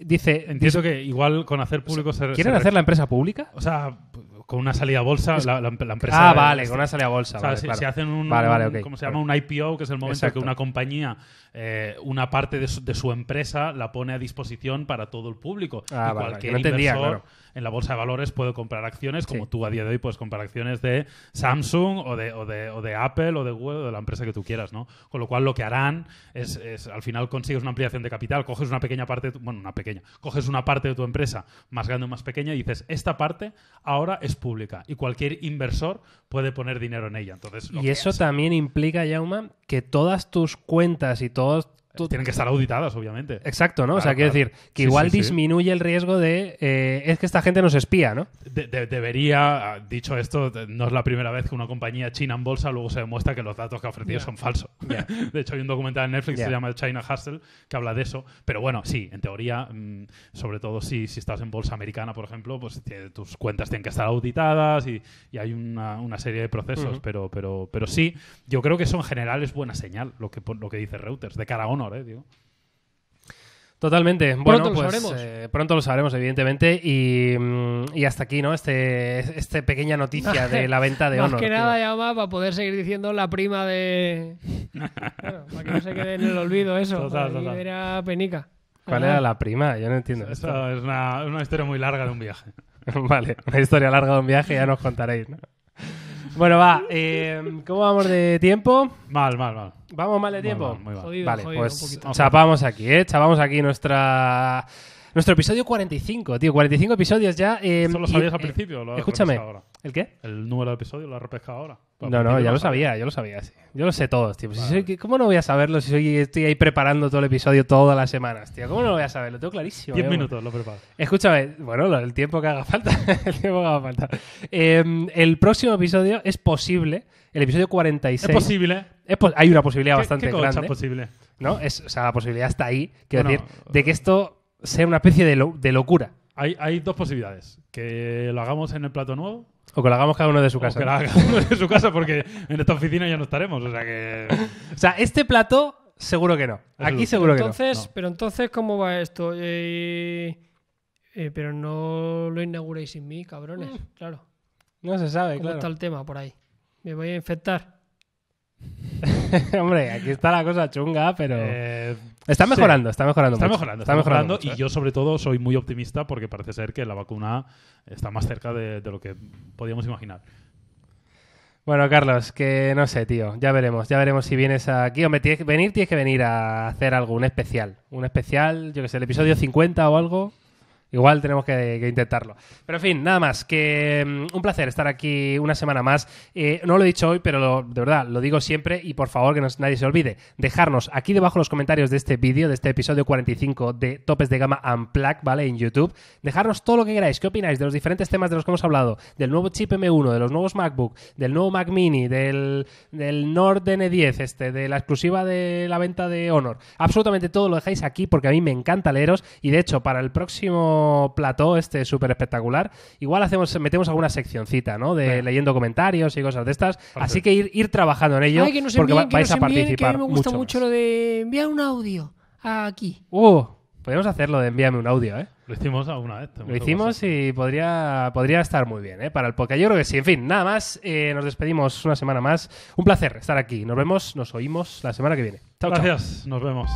dice. Entiendo que igual con hacer público ¿Quieren hacer la empresa pública? O sea, con una salida a bolsa, la, empresa. Ah, vale, con una salida a bolsa. O si, hacen un. Vale, vale, se llama? Un IPO, que es el momento en que una compañía, eh, una parte de su, empresa, la pone a disposición para todo el público. Ah, y cualquier vale, entendía, claro en la bolsa de valores puedo comprar acciones, como tú a día de hoy puedes comprar acciones de Samsung o de, Apple o de Google o de la empresa que tú quieras, ¿no? Con lo cual lo que harán es, es, al final consigues una ampliación de capital, coges una pequeña parte, tu, bueno, una pequeña, coges una parte de tu empresa más grande o más pequeña y dices, esta parte ahora es pública y cualquier inversor puede poner dinero en ella. Entonces, y eso también implica, Jaume, que todas tus cuentas y todos tienen que estar auditadas, obviamente. Exacto, ¿no? o sea, quiero decir, que igual disminuye el riesgo de. Eh, es que esta gente nos espía, ¿no? debería, ah, dicho esto, no es la primera vez que una compañía china en bolsa luego se demuestra que los datos que ha ofrecido son falsos. de hecho, hay un documental en Netflix que se llama China Hustle que habla de eso. Pero bueno, sí, en teoría, mm, sobre todo si, si estás en bolsa americana, por ejemplo, pues tus cuentas tienen que estar auditadas y, hay una, serie de procesos. pero, pero, pero sí, yo creo que eso en general es buena señal, lo que, lo que dice Reuters, de cara eh, Totalmente. Pronto bueno, lo pues eh, pronto lo sabremos, evidentemente. Mm, y, hasta aquí, ¿no? Este, este pequeña noticia de la venta de Honor. que nada, ya más, para poder seguir diciendo la prima de. para que no se quede en el olvido eso. Era Penica. ¿Cuál era la prima? Yo no entiendo. es una, historia muy larga de un viaje. vale, una historia larga de un viaje ya nos contaréis, Bueno, va. Eh, ¿Cómo vamos de tiempo? Mal, mal, mal. Vamos mal de tiempo. Muy vale, pues chapamos aquí, ¿eh? Chapamos aquí nuestra... Nuestro episodio 45, tío. 45 episodios ya. Eh, lo sabías al eh, principio. Lo escúchame. Ahora. ¿El qué? El número de episodios lo has repescado ahora. no, no, ya lo, sabía, yo lo sabía, sí. Yo lo sé todos, tío. Pues ¿Cómo no voy a saberlo si estoy ahí preparando todo el episodio todas las semanas, tío? ¿Cómo no lo voy a saber? Lo tengo clarísimo. 10 minutos lo preparo. Escúchame, bueno, el tiempo que haga falta. el tiempo que haga falta. Em, el próximo episodio es posible, el episodio 46. Es posible hay una posibilidad bastante qué grande. posible? ¿no? o sea, la posibilidad está ahí, quiero decir, de que esto sea una especie de, locura. Hay, dos posibilidades. Que lo hagamos en el plato nuevo. O que lo hagamos cada uno de su casa. que lo haga uno de su casa, porque en esta oficina ya no estaremos. O sea este plato, seguro que no. Aquí seguro que no. Pero entonces, ¿cómo va esto? Eh, eh, pero no lo inauguréis sin mí, cabrones. Claro. Mm. No se sabe, ¿Cómo está el tema por ahí? Me voy a infectar. Hombre, aquí está la cosa chunga, pero. Eh, está mejorando, está mejorando. Está mejorando, está, mejorando. y yo, ¿eh? sobre todo, soy muy optimista porque parece ser que la vacuna está más cerca de, lo que podíamos imaginar. Bueno, Carlos, que no sé, tío. Ya veremos, ya veremos si vienes aquí. Hombre, tienes que venir, tienes que venir a hacer algo, un especial. Un especial, yo que sé, el episodio 50 o algo. Igual tenemos que, intentarlo. Pero en fin, nada más. Que mm, un placer estar aquí una semana más. Eh, no lo he dicho hoy, pero de verdad lo digo siempre y por favor que nadie se olvide dejarnos aquí debajo los comentarios de este vídeo, de este episodio 45 de Topes de Gama Unplugged, ¿vale? En YouTube. Dejarnos todo lo que queráis. ¿Qué opináis de los diferentes temas de los que hemos hablado? Del nuevo chip M1, de los nuevos MacBook, del nuevo Mac Mini, del, del Nord N10, este, de la exclusiva de la venta de Honor. Absolutamente todo lo dejáis aquí porque a mí me encanta leeros y de hecho para el próximo plató este súper espectacular, igual hacemos, metemos alguna seccioncita, ¿no? De leyendo comentarios y cosas de estas. Así que ir, ir, trabajando en ello porque vais a participar. a me gusta mucho, lo de enviar un audio aquí. Uh, podríamos hacerlo de envíame un audio, ¿eh? Lo hicimos alguna vez. Lo hicimos y podría, podría estar muy bien, ¿eh? Para el podcast. Yo creo que sí. En fin, nada más. Eh, nos despedimos una semana más. Un placer estar aquí. Nos vemos, nos oímos la semana que viene. Chao, Gracias. Nos vemos.